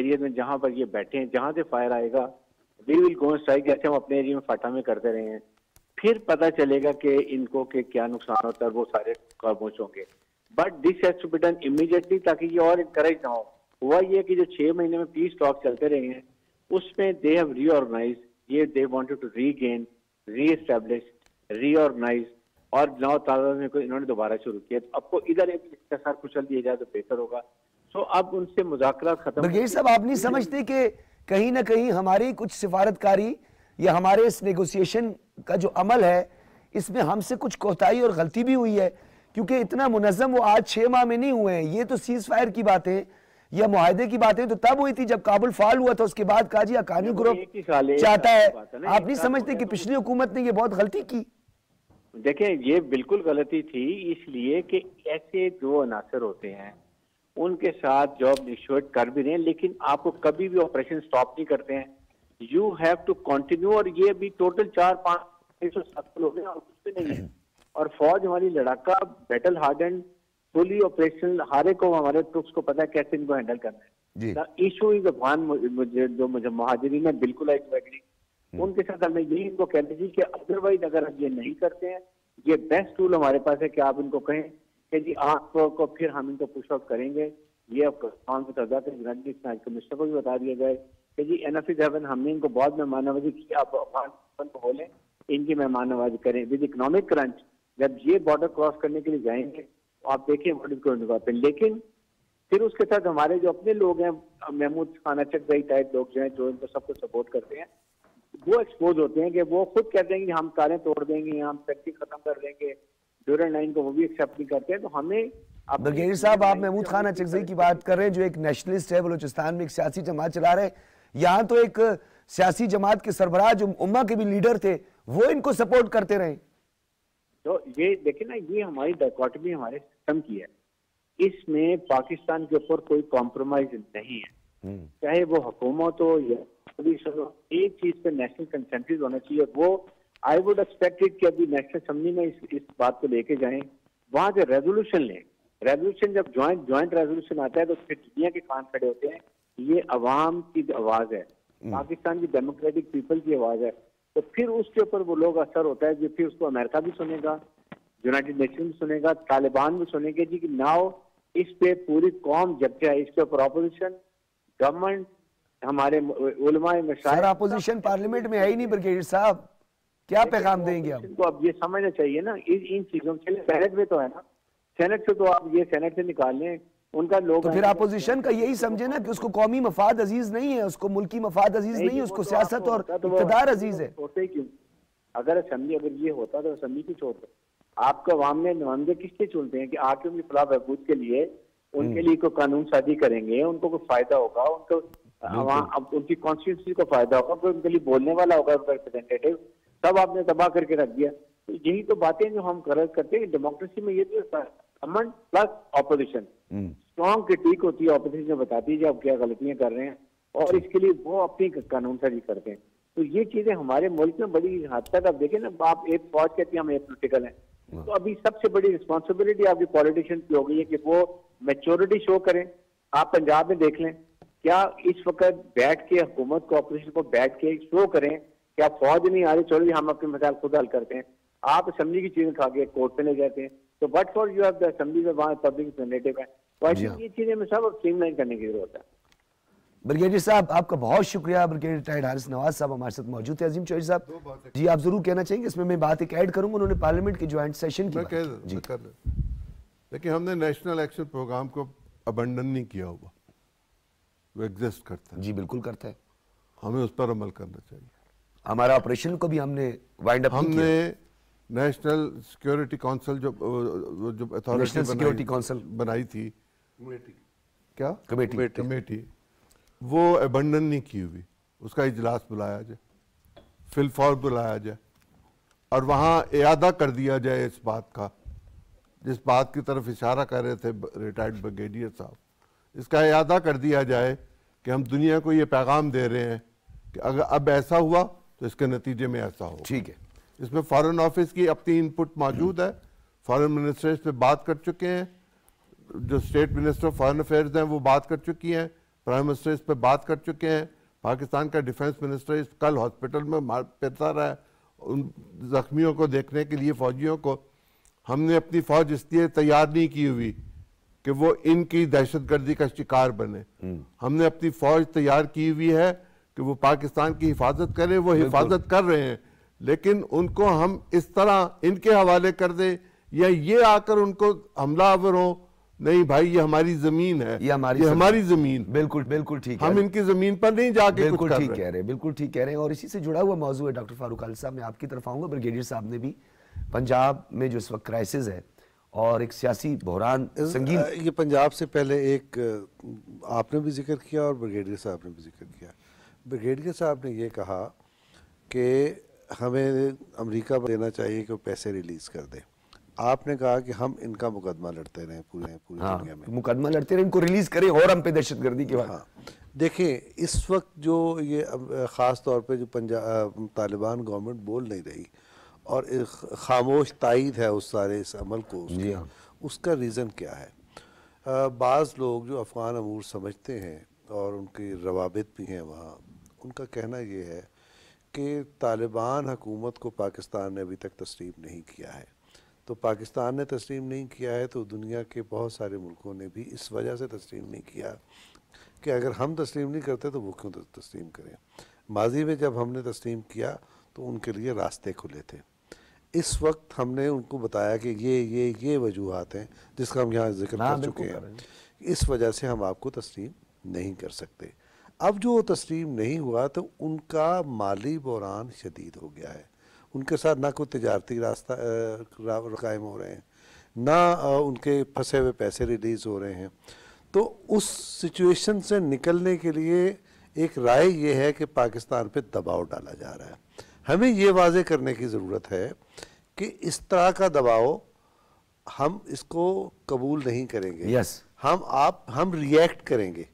एरिया में जहां पर ये बैठे हैं जहां से फायर आएगा वी विल गो स्ट्राइक जैसे हम अपने एरिया में फाटा में करते रहे हैं फिर पता चलेगा कि इनको के क्या नुकसान होता है वो सारे कॉर्मोच होंगे but this has to be done immediately ताकि ये और इंकरेज ना हो हुआ ये कि जो छह महीने में पीस टॉक चलते रहे हैं उसमें दे हैव रीऑर्गेनाइज ये they wanted to regain reestablish reorganise और नौ तादाद में कोई इन्होंने दोबारा शुरू किया तो आपको तो इधर एक इस्तेसार कुचल दिया जाए तो बेहतर होगा सो तो अब उनसे मुजाकर खत्म ब्रिगेड साहब आप नहीं समझते कि कहीं ना कहीं हमारी कुछ सिफारतकारी या हमारे इस नेगोशिएशन का जो अमल है इसमें हमसे कुछ कोताही और गलती भी हुई है क्योंकि इतना मुनजम वो आज छः माह में नहीं हुए हैं ये तो सीज़ फायर की बात है यह मुहिदे की है तो तब हुई थी जब काबुल फाल हुआ था उसके बाद काजी अकानी ग्रुप चाहता है आप नहीं समझते कि पिछली हुकूमत ने यह बहुत गलती की देखिये ये बिल्कुल गलती थी इसलिए कि ऐसे जो अनासर होते हैं उनके साथ जॉब निश्चित कर भी रहे हैं लेकिन आपको कभी भी ऑपरेशन स्टॉप नहीं करते हैं यू हैव टू कंटिन्यू और ये भी टोटल चार पांच सौ सात हो गए और कुछ भी नहीं है और फौज हमारी लड़ाका बैटल हार्डेंड फुली ऑपरेशनल हर एक को हमारे ट्रुप्स को पता है कैसे इनको हैंडल करना है इशू इज अफान जो मुझे महाजरीन है बिल्कुल आई एग्री हम्म। उनके साथ हमें यही इनको कहते थी कि अदरवाइज अगर हम ये नहीं करते हैं ये बेस्ट टूल हमारे पास है कि आप इनको कहें कि जी आपको फिर हम इनको पुश आउट करेंगे ये यूनाइटेड कमिश्नर को भी बता दिया जाए कि जी एन एफ सेवन हमने इनको बहुत मेहमान नवाजी की आप अफगान को बोलें इनकी मेहमान नवाजी करें विद इकोनॉमिक क्रंच जब ये बॉर्डर क्रॉस करने के लिए जाएंगे आप देखें व्हाट इज गोइंग टू लेकिन फिर उसके साथ हमारे जो अपने लोग हैं महमूद खान अचक भाई टाइप लोग जो हैं जो इनको सबको सपोर्ट करते हैं वो एक्सपोज होते हैं कि वो खुद कहते हैं कि हम कारें तोड़ देंगे हम फैक्ट्री खत्म कर देंगे ड्यूरल लाइन को वो भी एक्सेप्ट नहीं करते हैं तो हमें ब्रिगेडियर साहब आप महमूद खान अचकजई की बात कर रहे हैं जो एक नेशनलिस्ट है बलोचिस्तान में एक सियासी जमात चला रहे यहाँ तो एक सियासी जमात के सरबराह जो उम्मा के भी लीडर थे वो इनको सपोर्ट करते रहे तो ये देखिए ना ये हमारी डायकॉटमी हमारे सिस्टम की है इसमें पाकिस्तान के ऊपर कोई कॉम्प्रोमाइज नहीं है हम्म। चाहे वो हुकूमत हो या एक चीज पे नेशनल कंसेंट्रेट होना चाहिए वो आई वुड एक्सपेक्टेड कि अभी नेशनल असेंबली में इस इस बात को लेके जाए वहां से रेजोल्यूशन लें रेजोल्यूशन जब ज्वाइंट ज्वाइंट रेजोल्यूशन आता है तो फिर दुनिया के कान खड़े होते हैं ये अवाम की आवाज है हम्म। पाकिस्तान की डेमोक्रेटिक पीपल की आवाज है तो फिर उसके ऊपर वो लोग असर होता है जो फिर उसको अमेरिका भी सुनेगा यूनाइटेड नेशन भी सुनेगा तालिबान भी सुनेंगे जी कि नाव इस पे पूरी कौम क्या जाए इसके ऊपर अपोजिशन गवर्नमेंट हमारे सर अपोजिशन पार्लियामेंट में है ही नहीं ब्रिगेडियर साहब क्या पैगाम देंगे आप तो अब ये समझना चाहिए ना इन चीजों लिए सेनेट में तो है ना सेनेट से तो आप ये सेनेट से निकाल लें उनका लोग तो फिर अपोजिशन का यही समझे ना कि उसको कौमी मफाद अजीज नहीं है उसको मुल्की मफाद अजीज नहीं, नहीं है उसको तो सियासत और तो इकतदार अजीज है होते क्यों अगर असम्बली अगर ये होता तो असम्बली क्यों छोड़ते आपका वाम में नुमाइंदे किसके चुनते हैं कि आके उनकी फलाह बहबूद के लिए उनके हम्म। लिए कोई कानून शादी करेंगे उनको कोई फायदा होगा उनको वहाँ उनकी कॉन्स्टिट्यूंसी को फायदा होगा कोई उनके लिए बोलने वाला होगा उनका रिप्रेजेंटेटिव सब आपने तबाह करके रख दिया तो यही तो बातें जो हम करते हैं डेमोक्रेसी में ये भी होता है अमन प्लस हम्म। ऑपोजिशन स्ट्रॉन्ग क्रिटिक होती है ऑपोजिशन बताती है कि आप क्या गलतियां कर रहे हैं और इसके लिए वो अपनी कानून साजी करते हैं तो ये चीजें हमारे मुल्क में बड़ी हद तक आप देखें ना आप एक फौज कहती है हम एक पोलिटिकल है तो अभी सबसे बड़ी रिस्पॉन्सिबिलिटी आपकी पॉलिटिशियन की हो गई है कि वो मेच्योरिटी शो करें आप पंजाब में देख लें क्या इस वक्त बैठ के हुकूमत को अपोजिशन को बैठ के शो करें क्या फौज नहीं आ रही चलो हम अपने मसाइल खुद हल करते हैं आप असेंबली की चीजें खा के कोर्ट पे ले जाते हैं तो what for you have the assembly में वहां पब्लिक रिप्रेजेंटेटिव है ब्रिगेडियर साहब आपका बहुत शुक्रिया ब्रिगेडियर हारिस नवाज साहब हमारे साथ मौजूद थे अजीम चौधरी साहब जी आप जरूर कहना चाहेंगे इसमें मैं बात एक ऐड करूंगा उन्होंने पार्लियामेंट के ज्वाइंट सेशन की जी हमने नेशनल एक्शन प्रोग्राम को अबंडन नहीं किया हुआ वो एग्जिस्ट करता है जी बिल्कुल करता है हमें उस पर अमल करना चाहिए हमारा ऑपरेशन को भी हमने वाइंड अप हमने नेशनल सिक्योरिटी काउंसिल जो जो अथॉरिटी सिक्योरिटी काउंसिल बनाई थी क्या कमेटी कमेटी वो एबंडन नहीं की हुई उसका इजलास बुलाया जाए फिलफॉर बुलाया जाए और वहाँ अदा कर दिया जाए इस बात का जिस बात की तरफ इशारा कर रहे थे रिटायर्ड ब्रिगेडियर साहब इसका अदा कर दिया जाए कि हम दुनिया को ये पैगाम दे रहे हैं कि अगर अब ऐसा हुआ तो इसके नतीजे में ऐसा हो ठीक है इसमें फॉरेन ऑफिस की अपनी इनपुट मौजूद है फॉरेन मिनिस्टर्स पर बात कर चुके हैं जो स्टेट मिनिस्टर फॉरेन अफेयर्स हैं वो बात कर चुकी हैं प्राइम मिनिस्टर इस पर बात कर चुके हैं पाकिस्तान का डिफेंस मिनिस्टर इस कल हॉस्पिटल में मार पैसा रहा है उन जख्मियों को देखने के लिए फौजियों को हमने अपनी फौज इसलिए तैयार नहीं की हुई कि वो इनकी दहशत गर्दी का शिकार बने हम्म। हमने अपनी फौज तैयार की हुई है कि वो पाकिस्तान की हिफाजत करें वो हिफाजत कर रहे हैं लेकिन उनको हम इस तरह इनके हवाले कर दें या ये आकर उनको हमलावर हों नहीं भाई ये हमारी जमीन है ये हमारी ये हमारी जमीन बिल्कुल बिल्कुल ठीक है हम इनकी जमीन पर नहीं जाके बिल्कुल ठीक कह रहे हैं बिल्कुल ठीक कह रहे हैं और इसी से जुड़ा हुआ मौजूद है डॉक्टर फारूक अल साहब मैं आपकी तरफ आऊँगा ब्रिगेडियर साहब ने भी पंजाब में जो इस वक्त क्राइसिस है और एक सियासी बहरान संगीन ये पंजाब से पहले एक आपने भी जिक्र किया और ब्रिगेडियर साहब ने भी जिक्र किया ब्रिगेडियर साहब ने ये कहा कि हमें अमेरिका देना चाहिए कि वो पैसे रिलीज़ कर दें आपने कहा कि हम इनका मुकदमा लड़ते रहे पूरे पूरी हाँ, दुनिया में मुकदमा लड़ते रहे इनको रिलीज करें और हम पे दहशत गर्दी के बाद हाँ, देखिए इस वक्त जो ये ख़ास तौर पे जो पंजाब तालिबान गवर्नमेंट बोल नहीं रही और खामोश तइद है उस सारे इस अमल को उसके, हाँ। उसका रीज़न क्या है बाज़ लोग जो अफ़गान अमूर समझते हैं और उनके रवाबित भी हैं वहाँ उनका कहना ये है कि तालिबान हुकूमत को पाकिस्तान ने अभी तक तस्लीम नहीं किया है तो पाकिस्तान ने तस्लीम नहीं किया है तो दुनिया के बहुत सारे मुल्कों ने भी इस वजह से तस्लीम नहीं किया कि अगर हम तस्लीम नहीं करते तो वो क्यों तस्लीम करें माजी में जब हमने तस्लीम किया तो उनके लिए रास्ते खुले थे इस वक्त हमने उनको बताया कि ये ये ये वजूहत हैं जिसका हम यहाँ जिक्र हाँ, कर चुके हैं इस वजह से हम आपको तस्लीम नहीं कर सकते अब जो तस्लीम नहीं हुआ तो उनका माली बहरान शदीद हो गया है उनके साथ ना कोई तजारती रास्ता कायम हो रहे हैं ना उनके फंसे हुए पैसे रिलीज़ हो रहे हैं तो उस सिचुएशन से निकलने के लिए एक राय ये है कि पाकिस्तान पे दबाव डाला जा रहा है हमें ये वाजे करने की ज़रूरत है कि इस तरह का दबाव हम इसको कबूल नहीं करेंगे yes. हम आप हम रिएक्ट करेंगे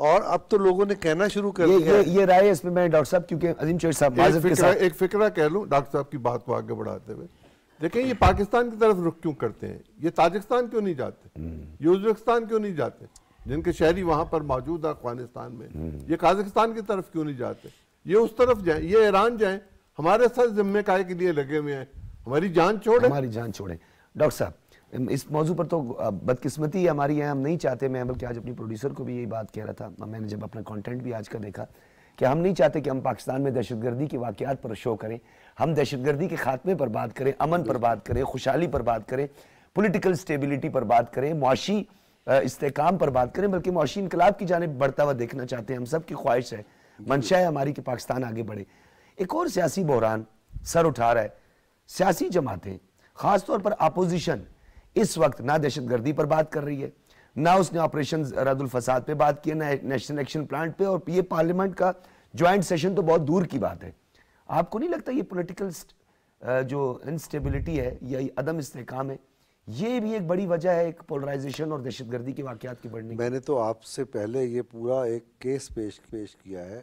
और अब तो लोगों ने कहना शुरू कर ये, दिया ये, ये राय इस पे मैं डॉक्टर साहब क्योंकि अजीम चेर साहब एक फिक्रा, एक फिक्रा कह लूँ डॉक्टर साहब की बात को आगे बढ़ाते हुए देखें ये पाकिस्तान की तरफ रुख क्यों करते हैं ये ताजिकस्तान क्यों नहीं जाते हम्म। ये उज्बेकिस्तान क्यों नहीं जाते जिनके शहरी वहाँ पर मौजूद है अफगानिस्तान में हम्म। ये काजकिस्तान की तरफ क्यों नहीं जाते ये उस तरफ जाए ये ईरान जाए हमारे साथ जिम्मे काय के लिए लगे हुए हैं हमारी जान छोड़े हमारी जान छोड़े डॉक्टर साहब इस मौजू पर तो बदकिस्मती हमारी है हम नहीं चाहते मैं बल्कि आज अपनी प्रोड्यूसर को भी यही बात कह रहा था मैंने जब अपना कंटेंट भी आज का देखा कि हम नहीं चाहते कि हम पाकिस्तान में दहशत गर्दी के वाक़ात पर शो करें हम दहशत गर्दी के खात्मे पर बात करें अमन पर बात करें खुशहाली पर बात करें पोलिटिकल स्टेबिलिटी पर बात करें मुशी इस्तेकाम पर बात करें बल्कि मुशी इनकलाब की जानब बढ़ता हुआ देखना चाहते हैं हम सब की ख्वाहिश है मंशा है हमारी कि पाकिस्तान आगे बढ़े एक और सियासी बहरान सर उठा रहा है सियासी जमातें ख़ासतौर पर अपोजिशन इस वक्त ना दहशतगर्दी पर बात कर रही है ना उसने ऑपरेशन रदुल फसाद पे बात किया ना नेशनल एक्शन प्लान पे और ये पार्लियामेंट का ज्वाइंट सेशन तो बहुत दूर की बात है आपको नहीं लगता ये पोलिटिकल जो इंस्टेबिलिटी है या अदम इसकाम है ये भी एक बड़ी वजह है एक पोलराइजेशन और दहशतगर्दी के वाकत की बढ़ने मैंने तो आपसे पहले ये पूरा एक केस पेश पेश किया है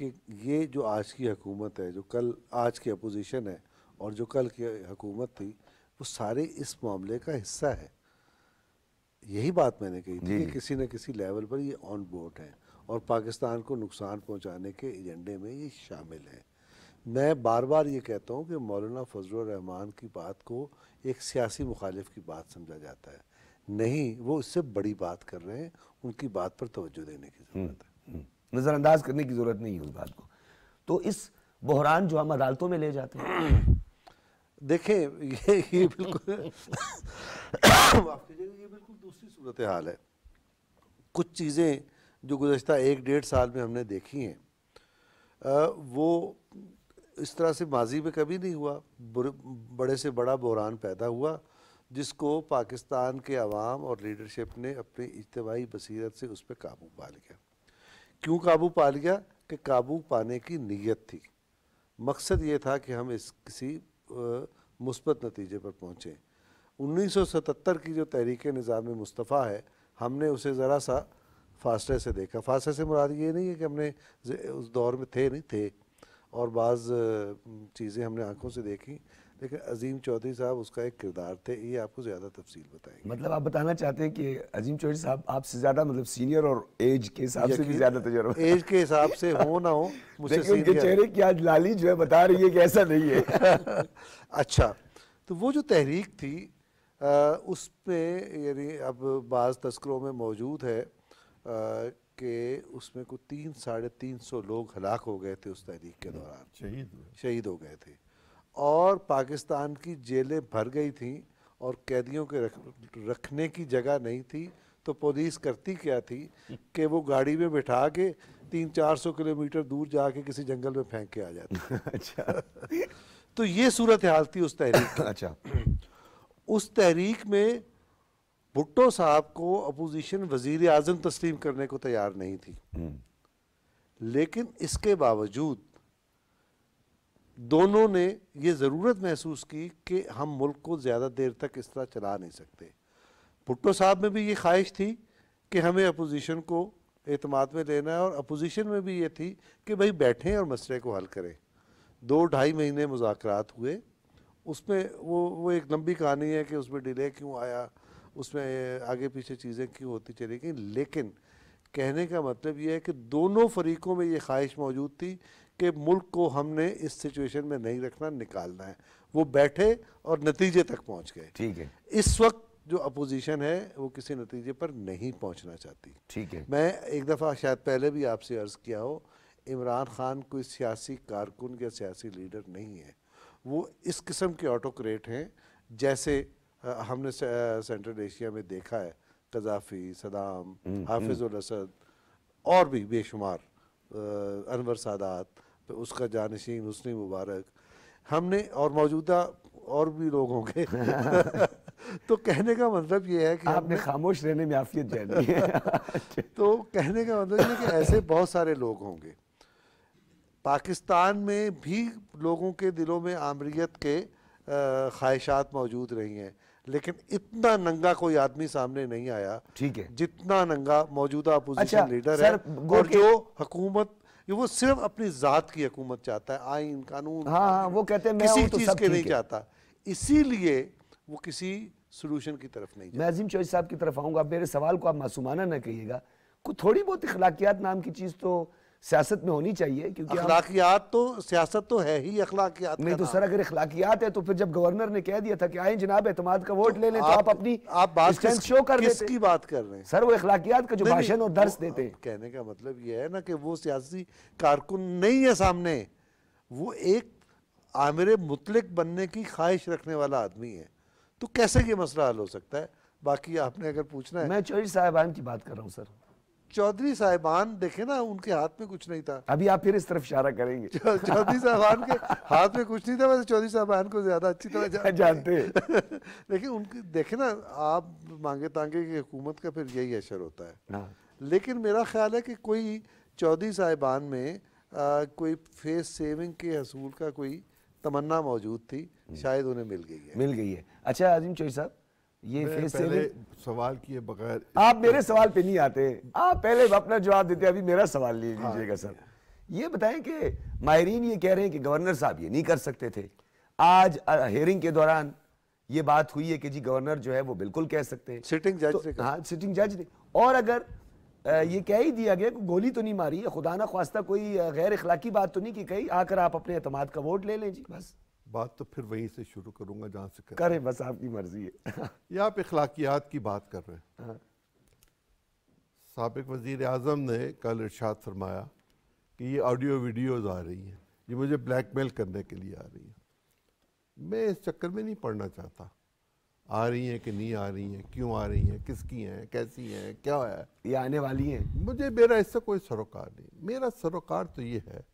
कि ये जो आज की हकूमत है जो कल आज की अपोजिशन है और जो कल की हकूमत थी वो सारे इस मामले का हिस्सा है यही बात मैंने कही थी कि किसी न किसी लेवल पर ये ऑन बोर्ड है और पाकिस्तान को नुकसान पहुंचाने के एजेंडे में ये शामिल है मैं बार बार ये कहता हूँ कि मौलाना फजल रहमान की बात को एक सियासी मुखालिफ की बात समझा जाता है नहीं वो इससे बड़ी बात कर रहे हैं उनकी बात पर तोज्जो देने की हम्म, ज़रूरत है हम्म, नज़रअंदाज करने की ज़रूरत नहीं है उस बात को तो इस बहरान जो हम अदालतों में ले जाते हैं देखें ये ये बिल्कुल ये बिल्कुल दूसरी सूरत हाल है कुछ चीज़ें जो गुज्त एक डेढ़ साल में हमने देखी हैं वो इस तरह से माजी में कभी नहीं हुआ बड़े से बड़ा बहरान पैदा हुआ जिसको पाकिस्तान के आवाम और लीडरशिप ने अपने इज्तवाही बसीरत से उस पर काबू पा लिया क्यों काबू पा लिया कि काबू पाने की नीयत थी मकसद ये था कि हम इस किसी मुस्बत नतीजे पर पहुँचे 1977 की जो तहरीक निज़ाम मुस्तफ़ा है हमने उसे ज़रा सा फासले से देखा फासले से मुराद ये नहीं है कि हमने उस दौर में थे नहीं थे और बाज़ चीज़ें हमने आँखों से देखी लेकिन अजीम चौधरी साहब उसका एक किरदार थे ये आपको ज़्यादा तफसील बताएंगे मतलब आप बताना चाहते हैं कि अजीम चौधरी साहब आपसे ज़्यादा मतलब सीनियर और एज के हिसाब से भी ज़्यादा तजर्बा एज के हिसाब से हो ना हो मुझे उनके चेहरे की आज लाली जो है बता रही है कि ऐसा नहीं है अच्छा तो वो जो तहरीक थी आ, उस पर यानी अब बाज़ तस्करों में मौजूद है कि उसमें कुछ तीन साढ़े तीन सौ लोग हलाक हो गए थे उस तहरीक के दौरान शहीद शहीद हो गए थे और पाकिस्तान की जेलें भर गई थीं और कैदियों के रख, रखने की जगह नहीं थी तो पुलिस करती क्या थी कि वो गाड़ी में बिठा के तीन चार सौ किलोमीटर दूर जाके किसी जंगल में फेंक के आ जाती अच्छा तो ये सूरत हाल थी उस तहरीक अच्छा उस तहरीक में भुट्टो साहब को अपोजिशन वजीर आजम तस्लीम करने को तैयार नहीं थी हम्म। लेकिन इसके बावजूद दोनों ने ये ज़रूरत महसूस की कि हम मुल्क को ज़्यादा देर तक इस तरह चला नहीं सकते भुट्टो साहब में भी ये ख्वाहिश थी कि हमें अपोजिशन को अतमाद में लेना है और अपोजिशन में भी ये थी कि भाई बैठें और मसले को हल करें दो ढाई महीने मुजाकर हुए उसमें वो वो एक लंबी कहानी है कि उसमें डिले क्यों आया उसमें आगे पीछे चीज़ें क्यों होती चली गई लेकिन कहने का मतलब ये है कि दोनों फरीकों में ये ख्वाहिश मौजूद थी कि मुल्क को हमने इस सिचुएशन में नहीं रखना निकालना है वो बैठे और नतीजे तक पहुंच गए ठीक है इस वक्त जो अपोजिशन है वो किसी नतीजे पर नहीं पहुंचना चाहती ठीक है मैं एक दफ़ा शायद पहले भी आपसे अर्ज़ किया हो इमरान खान कोई सियासी कारकुन या सियासी लीडर नहीं है वो इस किस्म के ऑटोक्रेट हैं जैसे हमने सेंट्रल एशिया में देखा है कजाफी सदाम हम्म, हाफिजुल हम्म। असद और भी बेशुमार अनवर सादात तो उसका जानशीन उसने मुबारक हमने और मौजूदा और भी लोग होंगे तो कहने का मतलब ये है कि आपने खामोश रहने में आफियत है तो कहने का मतलब ये कि ऐसे बहुत सारे लोग होंगे पाकिस्तान में भी लोगों के दिलों में आमरीत के ख्वाहिशात मौजूद रही हैं लेकिन इतना नंगा कोई आदमी सामने नहीं आया ठीक है जितना नंगा मौजूदा अपोजिशन अच्छा, लीडर है और जो हकूमत कि वो सिर्फ अपनी ज़ात की हकूमत चाहता है आइन कानून हाँ हाँ वो कहते हैं किसी तो चीज़ के नहीं चाहता इसीलिए वो किसी सोल्यूशन की तरफ नहीं मैं अजीम चौधरी साहब की तरफ आऊंगा मेरे सवाल को आप मासूमाना ना कहिएगा कुछ थोड़ी बहुत इखलाकियात नाम की चीज़ तो सियासत में होनी चाहिए क्योंकि अखलाकियात तो सियासत तो है ही अखलाकियात नहीं तो सर अगर अखलाकियात है तो फिर जब गवर्नर ने कह दिया था कि आए जनाब एतमाद का वोट तो ले लें तो आप अपनी आप बात शो कर किस देते बात कर रहे हैं सर वो अखलाकियात का जो भाषण और दर्श देते हैं कहने का मतलब ये है ना कि वो सियासी कारकुन नहीं है सामने वो एक आमिर मुतलक बनने की ख्वाहिश रखने वाला आदमी है तो कैसे ये मसला हल हो सकता है बाकी आपने अगर पूछना है मैं चौधरी साहिबान की बात कर रहा हूँ सर चौधरी साहिबान देखे ना उनके हाथ में कुछ नहीं था अभी आप फिर इस तरफ इशारा करेंगे चौधरी साहिबान के हाथ में कुछ नहीं था वैसे चौधरी साहिबान को ज्यादा अच्छी तरह जान जानते लेकिन उनके देखे ना आप मांगे तांगे की हुकूमत का फिर यही असर होता है हाँ। लेकिन मेरा ख्याल है कि कोई चौधरी साहिबान में आ, कोई फेस सेविंग के हसूल का कोई तमन्ना मौजूद थी हम्म। शायद उन्हें मिल गई है मिल गई है अच्छा आजिम चौधरी साहब ये फेस सेविंग सवाल किए बगैर आप मेरे सवाल पे नहीं आते आप पहले अपना जवाब देते अभी मेरा सवाल ले हाँ, लीजिएगा सर ये बताएं कि माहरीन ये कह रहे हैं कि गवर्नर साहब ये नहीं कर सकते थे आज हेयरिंग के दौरान ये बात हुई है कि जी गवर्नर जो है वो बिल्कुल कह सकते हैं सिटिंग जज तो, हाँ सिटिंग जज ने और अगर आ, ये कह ही दिया गया गोली तो नहीं मारी है खुदा ना खास्ता कोई गैर इखलाकी बात तो नहीं की कही आकर आप अपने अतमाद का वोट ले लें जी बस बात तो फिर वहीं से शुरू करूँगा जहाँ से कर करें बस आपकी मर्जी है ये आप इखलाकियात की बात कर रहे हैं हाँ। सबक वज़ी अजम ने कल इर्शाद फरमाया कि ये ऑडियो वीडियोज़ आ रही हैं ये मुझे ब्लैक मेल करने के लिए आ रही हैं मैं इस चक्कर में नहीं पढ़ना चाहता आ रही हैं कि नहीं आ रही हैं क्यों आ रही हैं किसकी हैं कैसी हैं क्या है ये आने वाली हैं मुझे मेरा इससे कोई सरोकार नहीं मेरा सरोकार तो ये है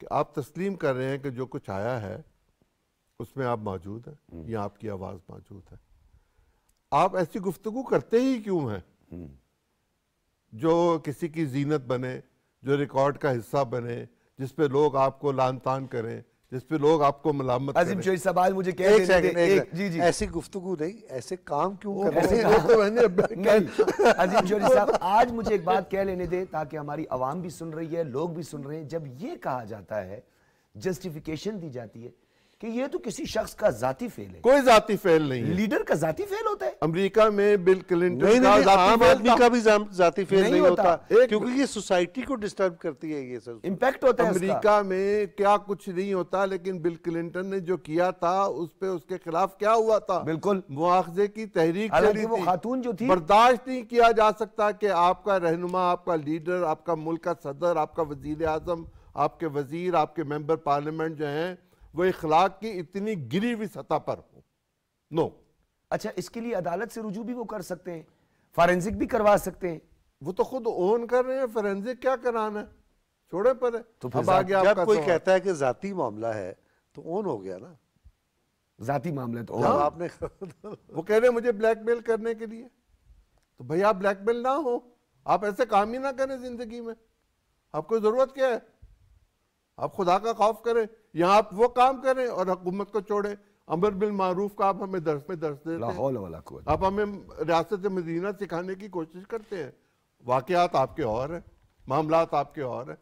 कि आप तस्लीम कर रहे हैं कि जो कुछ आया है उसमें आप मौजूद हैं हम्म। या आपकी आवाज़ मौजूद है आप ऐसी गुफ्तगु करते ही क्यों हैं हम्म। जो किसी की जीनत बने जो रिकॉर्ड का हिस्सा बने जिस पे लोग आपको लान तान करें जिस पे लोग आपको मलामत अजीम जो सवाल मुझे एक एक एक, एक जी जी ऐसी गुफ्तगु नहीं ऐसे काम क्यों कर रहे हैं तो अजीम जोरी साहब आज मुझे एक बात कह लेने दे ताकि हमारी आवाम भी सुन रही है लोग भी सुन रहे हैं जब ये कहा जाता है जस्टिफिकेशन दी जाती है कि ये तो किसी शख्स का जाति फेल है कोई जाति फेल नहीं है। लीडर का जाति फेल होता है अमेरिका में बिल क्लिंटन का आम आदमी का भी जाति फेल नहीं, नहीं होता, होता। क्योंकि ये सोसाइटी को डिस्टर्ब करती है ये सब इम्पैक्ट होता है अमेरिका में क्या कुछ नहीं होता लेकिन बिल क्लिंटन ने जो किया था उस पर उसके खिलाफ क्या हुआ था बिल्कुल मुआवजे की तहरीक वो खातून जो थी बर्दाश्त नहीं किया जा सकता कि आपका रहनुमा आपका लीडर आपका मुल्क का सदर आपका वजीर आजम आपके वजीर आपके मेंबर पार्लियामेंट जो है वो इखलाक की इतनी गिरी हुई सतह पर हो नो अच्छा इसके लिए अदालत से रुजू भी वो कर सकते हैं फॉरेंसिक भी करवा सकते हैं वो तो खुद ओन कर रहे हैं फॉरेंसिक क्या कराना है छोड़े पर है तो अब आगे आपका कोई कहता है कि जाती मामला है तो ओन हो गया ना जाती मामला तो ओन आपने वो कह रहे मुझे ब्लैकमेल करने के लिए तो भाई आप ब्लैकमेल ना हो आप ऐसे काम ही ना करें जिंदगी में आपको जरूरत क्या है आप खुदा का खौफ करें यहाँ आप वो काम करें और हुकूमत को छोड़ें अमर बिल मारूफ का आप हमें दर्श में दर्श देते हैं आप हमें रियासत मदीना सिखाने की कोशिश करते हैं वाकयात आपके और हैं मामला आपके और हैं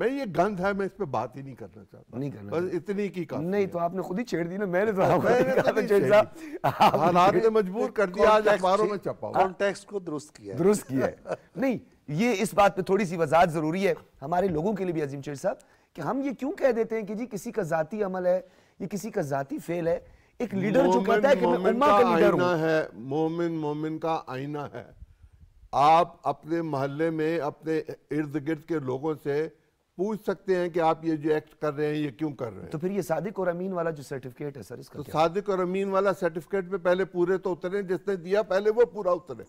मैं ये गंद है मैं इस पर बात ही नहीं करना चाहता नहीं करना बस इतनी की काम नहीं तो आपने खुद ही छेड़ दी ना मैंने तो, तो हालात ने मजबूर कर दिया आज अखबारों में छपा कॉन्टेक्स्ट को दुरुस्त किया दुरुस्त किया नहीं ये इस बात पे थोड़ी सी वजाहत जरूरी है हमारे लोगों के लिए भी अजीम शेर साहब कि हम ये क्यों कह देते हैं कि जी किसी का जाति अमल है ये किसी का जाति फेल है एक लीडर जो कहता है कि मैं उम्मा का, का लीडर हूं है मोमिन मोमिन का आईना है आप अपने मोहल्ले में अपने इर्द गिर्द के लोगों से पूछ सकते हैं कि आप ये जो एक्ट कर रहे हैं ये क्यों कर रहे हैं तो फिर ये सादिक और अमीन वाला जो सर्टिफिकेट है सर इसका तो सादिक और अमीन वाला सर्टिफिकेट पे पहले पूरे तो उतरे जिसने दिया पहले वो पूरा उतरे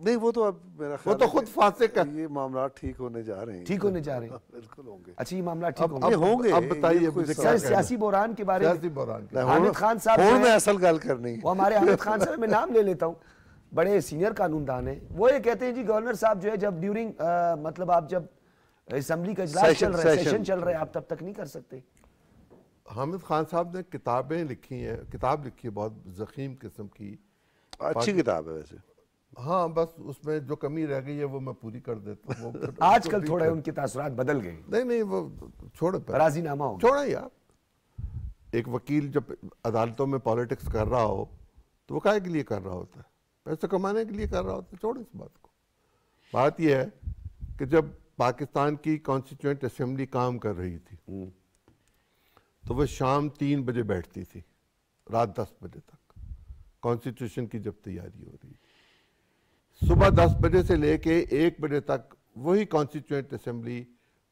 नहीं वो तो अब मेरा ख्याल वो तो खुद फासिक का ये मामला ठीक होने जा रहे हैं ठीक होने जा रहे हैं बिल्कुल होंगे अच्छा ये मामला ठीक होंगे होंगे अब बताइए सर सियासी बहरान के बारे में बहरान हामिद खान साहब में असल गल करनी है वो हमारे हामिद खान साहब मैं नाम ले लेता हूँ बड़े सीनियर कानूनदान है वो ये कहते हैं जी गवर्नर साहब जो है जब ड्यूरिंग मतलब आप जब असम्बली का इजलास चल रहा है सेशन चल रहा है आप तब तक नहीं कर सकते हामिद खान साहब ने किताबें लिखी हैं किताब लिखी है बहुत जखीम किस्म की अच्छी किताब है वैसे हाँ बस उसमें जो कमी रह गई है वो मैं पूरी कर देता हूँ तो आजकल थोड़ा उनकी तासरात बदल गई नहीं नहीं वो छोड़ राजीनामा हो छोड़ा यार एक वकील जब अदालतों में पॉलिटिक्स कर रहा हो तो वो काय के लिए कर रहा होता है पैसे कमाने के लिए कर रहा होता है छोड़ इस बात को बात यह है कि जब पाकिस्तान की कॉन्स्टिट्यूंट असम्बली काम कर रही थी हम्म। तो वह शाम तीन बजे बैठती थी रात दस बजे तक कॉन्स्टिट्यूशन की जब तैयारी हो रही है सुबह 10 बजे से लेके एक बजे तक वही कॉन्स्टिट्यूंट असम्बली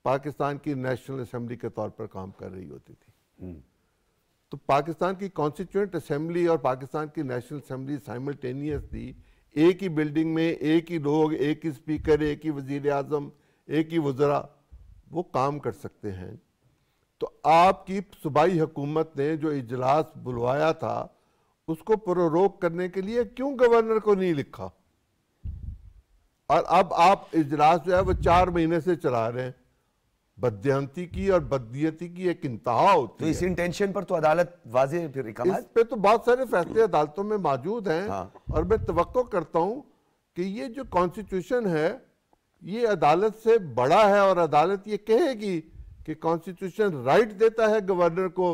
पाकिस्तान की नेशनल असम्बली के तौर पर काम कर रही होती थी हम्म। तो पाकिस्तान की कॉन्स्टिट्यूंट असम्बली और पाकिस्तान की नेशनल असम्बली साइमल्टेनियसली एक ही बिल्डिंग में एक ही लोग एक ही स्पीकर एक ही वजीर अजम एक ही वजरा वो काम कर सकते हैं तो आपकी सूबाई हुकूमत ने जो इजलास बुलवाया था उसको प्ररोक करने के लिए क्यों गवर्नर को नहीं लिखा और अब आप इजलास जो है वो चार महीने से चला रहे हैं बदयंती की और बदनीयती की एक इंतहा होती तो इस इंटेंशन पर तो अदालत वाजे फिर इस पे तो बहुत सारे फैसले अदालतों में मौजूद हैं हाँ। और मैं तो करता हूँ कि ये जो कॉन्स्टिट्यूशन है ये अदालत से बड़ा है और अदालत ये कहेगी कि कॉन्स्टिट्यूशन राइट देता है गवर्नर को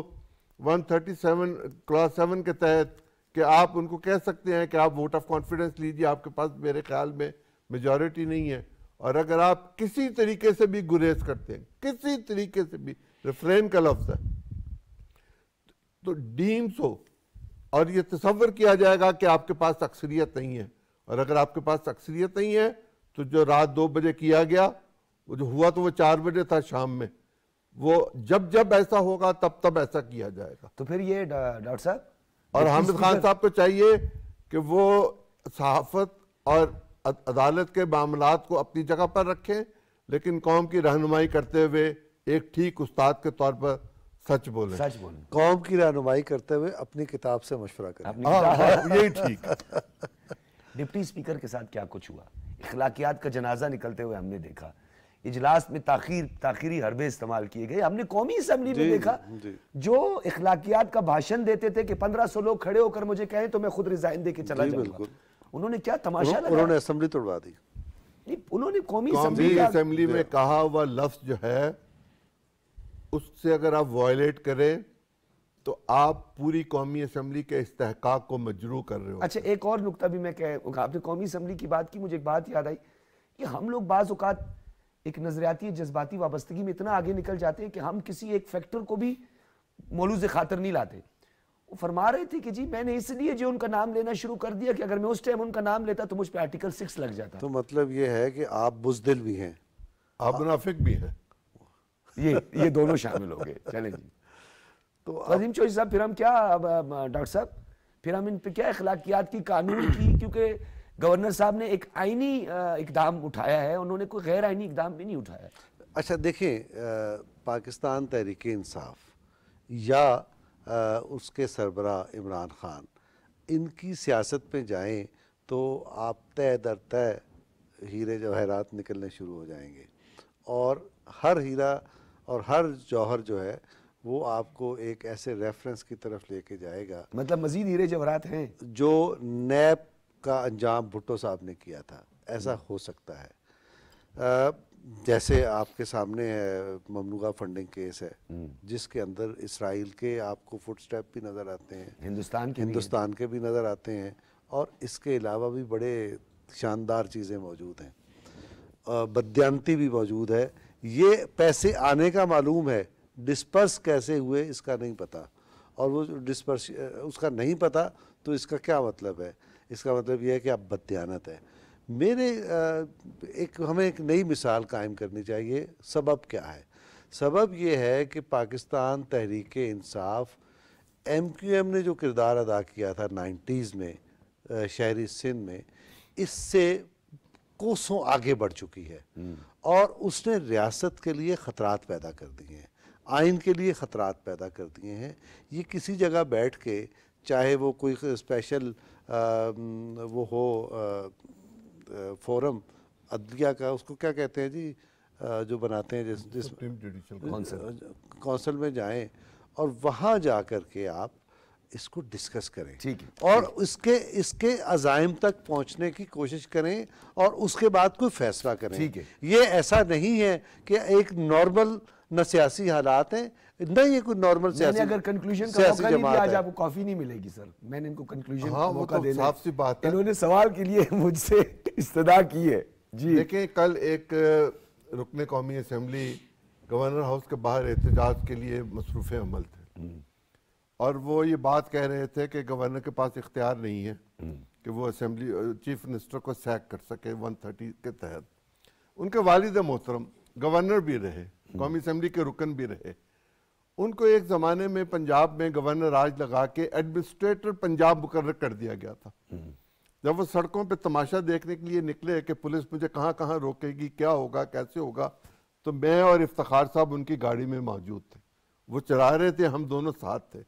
137 क्लास सेवन के तहत कि आप उनको कह सकते हैं कि आप वोट ऑफ कॉन्फिडेंस लीजिए आपके पास मेरे ख्याल में मेजॉरिटी नहीं है और अगर आप किसी तरीके से भी गुरेज करते हैं किसी तरीके से भी रिफ्रेन का लफ्ज है तो डीम्स हो और ये तस्वर किया जाएगा कि आपके पास अक्सरियत नहीं है और अगर आपके पास अक्सरियत नहीं है तो जो रात दो बजे किया गया वो जो हुआ तो वो चार बजे था शाम में वो जब जब ऐसा होगा तब तब ऐसा किया जाएगा तो फिर ये डॉक्टर साहब और हामिद खान साहब को चाहिए कि वो सहाफत और अदालत के मामला को अपनी जगह पर रखें लेकिन कौम की रहनुमाई करते हुए एक ठीक उस्ताद के तौर पर सच बोले सच बोले कौम की रहनुमाई करते हुए अपनी किताब से मशवरा करें हाँ, हाँ, यही ठीक डिप्टी स्पीकर के साथ क्या कुछ हुआ इखलाकियात का जनाजा निकलते हुए हमने देखा इजलास में ताखीर ताखीरी हरबे इस्तेमाल किए गए हमने कौमी असम्बली में देखा जी। जो इखलाकियात का भाषण देते थे कि पंद्रह सौ लोग खड़े होकर मुझे कहें तो मैं खुद रिजाइन दे के चला जाऊंगा उन्होंने क्या तमाशा उन्होंने असम्बली तोड़वा दी नहीं उन्होंने कौमी असम्बली में कहा हुआ लफ्ज जो है उससे अगर आप वायलेट करें तो आप पूरी कौमी असम्बली के इस्तेक को मजरू कर रहे हो अच्छा एक और नुकता भी मैं कह आपने कौमी असम्बली की बात की मुझे एक बात याद आई कि हम लोग बाज़ात एक नज़रियाती जज्बाती वाबस्तगी में इतना आगे निकल जाते हैं कि हम किसी एक फैक्टर को भी मौलूज खातर नहीं लाते फरमा रहे थे कि जी मैंने इसलिए जो उनका नाम लेना शुरू कर दिया कि अगर मैं उस टाइम उनका नाम लेता तो मुझ पर आर्टिकल सिक्स लग जाता तो मतलब ये है कि आप बुजदिल भी हैं आप मुनाफिक भी हैं ये ये दोनों शामिल हो गए चले जी तो अजीम चौधरी साहब फिर हम क्या डॉक्टर साहब फिर हम इन पर क्या अखलाकियात की कानून की क्योंकि गवर्नर साहब ने एक आइनी इकदाम उठाया है उन्होंने कोई गैर आइनी इकदाम भी नहीं उठाया अच्छा देखें पाकिस्तान तहरीक इंसाफ या उसके सरबरा इमरान ख़ान इनकी सियासत में जाएं तो आप तय दर तय हीरे जवाहरात निकलने शुरू हो जाएंगे और हर हीरा और हर जौहर जो है वो आपको एक ऐसे रेफरेंस की तरफ लेके जाएगा मतलब मजीद हीरे जवाहरात हैं जो नैब का अंजाम भुट्टो साहब ने किया था ऐसा हो सकता है आ, जैसे आपके सामने ममनूगा फंडिंग केस है हम्म। जिसके अंदर इसराइल के आपको फुटस्टेप भी नज़र आते हैं हिंदुस्तान के हिंदुस्तान के भी नज़र आते हैं और इसके अलावा भी बड़े शानदार चीज़ें मौजूद हैं बद्यांती भी मौजूद है ये पैसे आने का मालूम है डिस्पर्स कैसे हुए इसका नहीं पता और वो डिस्पर्स उसका नहीं पता तो इसका क्या मतलब है इसका मतलब यह है कि आप बद्यानत है मेरे एक हमें एक नई मिसाल कायम करनी चाहिए सबब क्या है सबब यह है कि Pakistan Tehreek Insaf M Q M ने जो किरदार अदा किया था नाइन्टीज़ में शहरी सिंध में इससे कोसों आगे बढ़ चुकी है हम्म। और उसने रियासत के लिए ख़तरात पैदा कर दिए हैं आइन के लिए ख़तरात पैदा कर दिए हैं ये किसी जगह बैठ के चाहे वो कोई स्पेशल आ, वो हो आ, फोरम अदलिया का उसको क्या कहते हैं जी जो बनाते हैं जिस जिस काउंसिल में जाएं और वहाँ जा कर के आप इसको डिस्कस करें ठीक है और इसके इसके अजायम तक पहुंचने की कोशिश करें और उसके बाद कोई फैसला करें ठीक है ये ऐसा नहीं है कि एक नॉर्मल न सियासी हालात हैं न ये कोई नॉर्मल सियासी अगर कंक्लूजन का मौका नहीं आज आपको कॉफी नहीं मिलेगी सर मैंने इनको कंक्लूजन का हाँ, मौका तो देना साफ सी बात है इन्होंने सवाल के लिए मुझसे इस्तदा की है जी देखिए कल एक रुकन कौमी असम्बली गवर्नर हाउस के बाहर एहतजाज के लिए मसरूफ़ अमल थे हम्म। और वो ये बात कह रहे थे कि गवर्नर के पास इख्तियार नहीं है हम्म। कि वो असम्बली चीफ मिनिस्टर को सैक कर सके वन थर्टी के तहत उनके वालिद मोहतरम गवर्नर भी रहे हम्म। कौमी असम्बली के रुकन भी रहे उनको एक ज़माने में पंजाब में गवर्नर राज लगा के एडमिनिस्ट्रेटर पंजाब मुकर कर दिया गया था जब वो सड़कों पे तमाशा देखने के लिए निकले कि पुलिस मुझे कहाँ कहाँ रोकेगी क्या होगा कैसे होगा तो मैं और इफ्तार साहब उनकी गाड़ी में मौजूद थे वो चला रहे थे हम दोनों साथ थे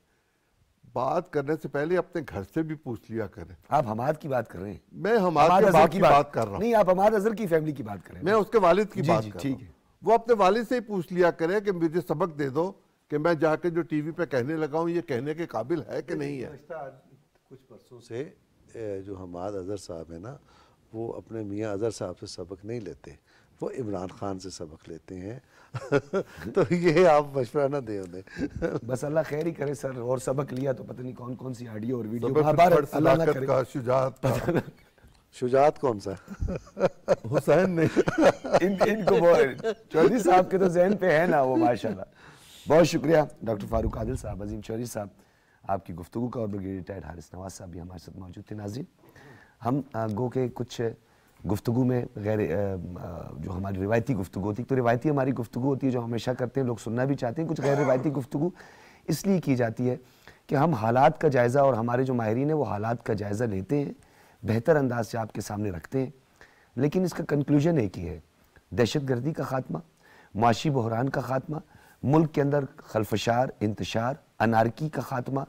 बात करने से पहले अपने घर से भी पूछ लिया करें आप हमाद की बात कर रहे हैं मैं हमाद, हमाद के बाप की, बात, बात कर रहा हूँ नहीं आप हमाद अजहर की फैमिली की बात कर रहे हैं मैं उसके वालिद की बात कर रहा हूँ वो अपने वालिद से ही पूछ लिया करें कि मुझे सबक दे दो कि मैं जाके जो टीवी पे कहने लगा हूँ ये कहने के काबिल है कि नहीं है कुछ परसों से जो हमाद अज़हर साहब हैं ना वो अपने मियाँ अज़हर साहब से सबक नहीं लेते वो इमरान खान से सबक लेते हैं तो ये आप मशवरा ना दें उन्हें बस अल्लाह खैर ही करे सर और सबक लिया तो पता नहीं कौन कौन सी आडियो और वीडियो शुजात शुजात कौन सा हुसैन ने इन, इनको चौधरी साहब के तो जहन पे है ना वो माशाल्लाह बहुत शुक्रिया डॉक्टर फारूक आदिल साहब अजीम चौधरी साहब आपकी गुफ्तु का और ब्रिगेडियर रिटायर्ड हारिस नवाज साहब भी हमारे साथ मौजूद थे नाजिम हम गो के कुछ गुफ्तु में गैर जो हमारी रिवायती गुफ्तु होती तो रिवायती हमारी गुफ्तु होती है जो हमेशा करते हैं लोग सुनना भी चाहते हैं कुछ गैर रिवायती गुफ्तु इसलिए की जाती है कि हम हालात का जायज़ा और हमारे जो माहरीन है वो हालात का जायज़ा लेते हैं बेहतर अंदाज से आपके सामने रखते हैं लेकिन इसका कंक्लूजन एक ही है दहशत गर्दी का खात्मा माशी बहरान का खात्मा मुल्क के अंदर खलफशार इंतशार अनारकी का खात्मा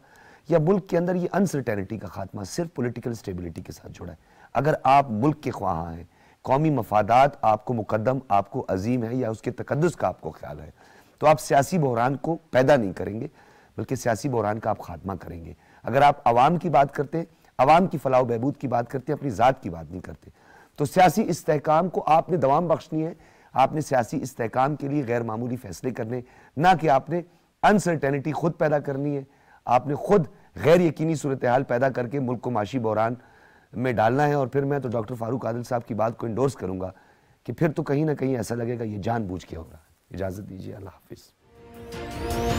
या मुल्क के अंदर ये अनसर्टेनिटी का खात्मा सिर्फ पोलिटिकल स्टेबिलिटी के साथ जुड़ा है अगर आप मुल्क के ख्वाहा हैं कौमी मफादात आपको मुकदम आपको अजीम है या उसके तकदस का आपको ख्याल है तो आप सियासी बहरान को पैदा नहीं करेंगे बल्कि सियासी बहरान का आप खात्मा करेंगे अगर आप आवाम की बात करते हैं आवाम की फलाह बहबूद की बात करते हैं अपनी ज़ात की बात नहीं करते तो सियासी इस्तेकाम को आपने दवाम बख्शनी है आपने सियासी इस्तेकाम के लिए गैर मामूली फैसले करने ना कि आपने अनसर्टेनिटी खुद पैदा करनी है आपने खुद गैर यकीनी सूरत हाल पैदा करके मुल्क को माशी बहरान में डालना है और फिर मैं तो डॉक्टर फारूक आदिल साहब की बात को इंडोर्स करूँगा कि फिर तो कहीं ना कहीं ऐसा लगेगा ये जानबूझ के हो रहा है इजाज़त दीजिए अल्लाह हाफिज़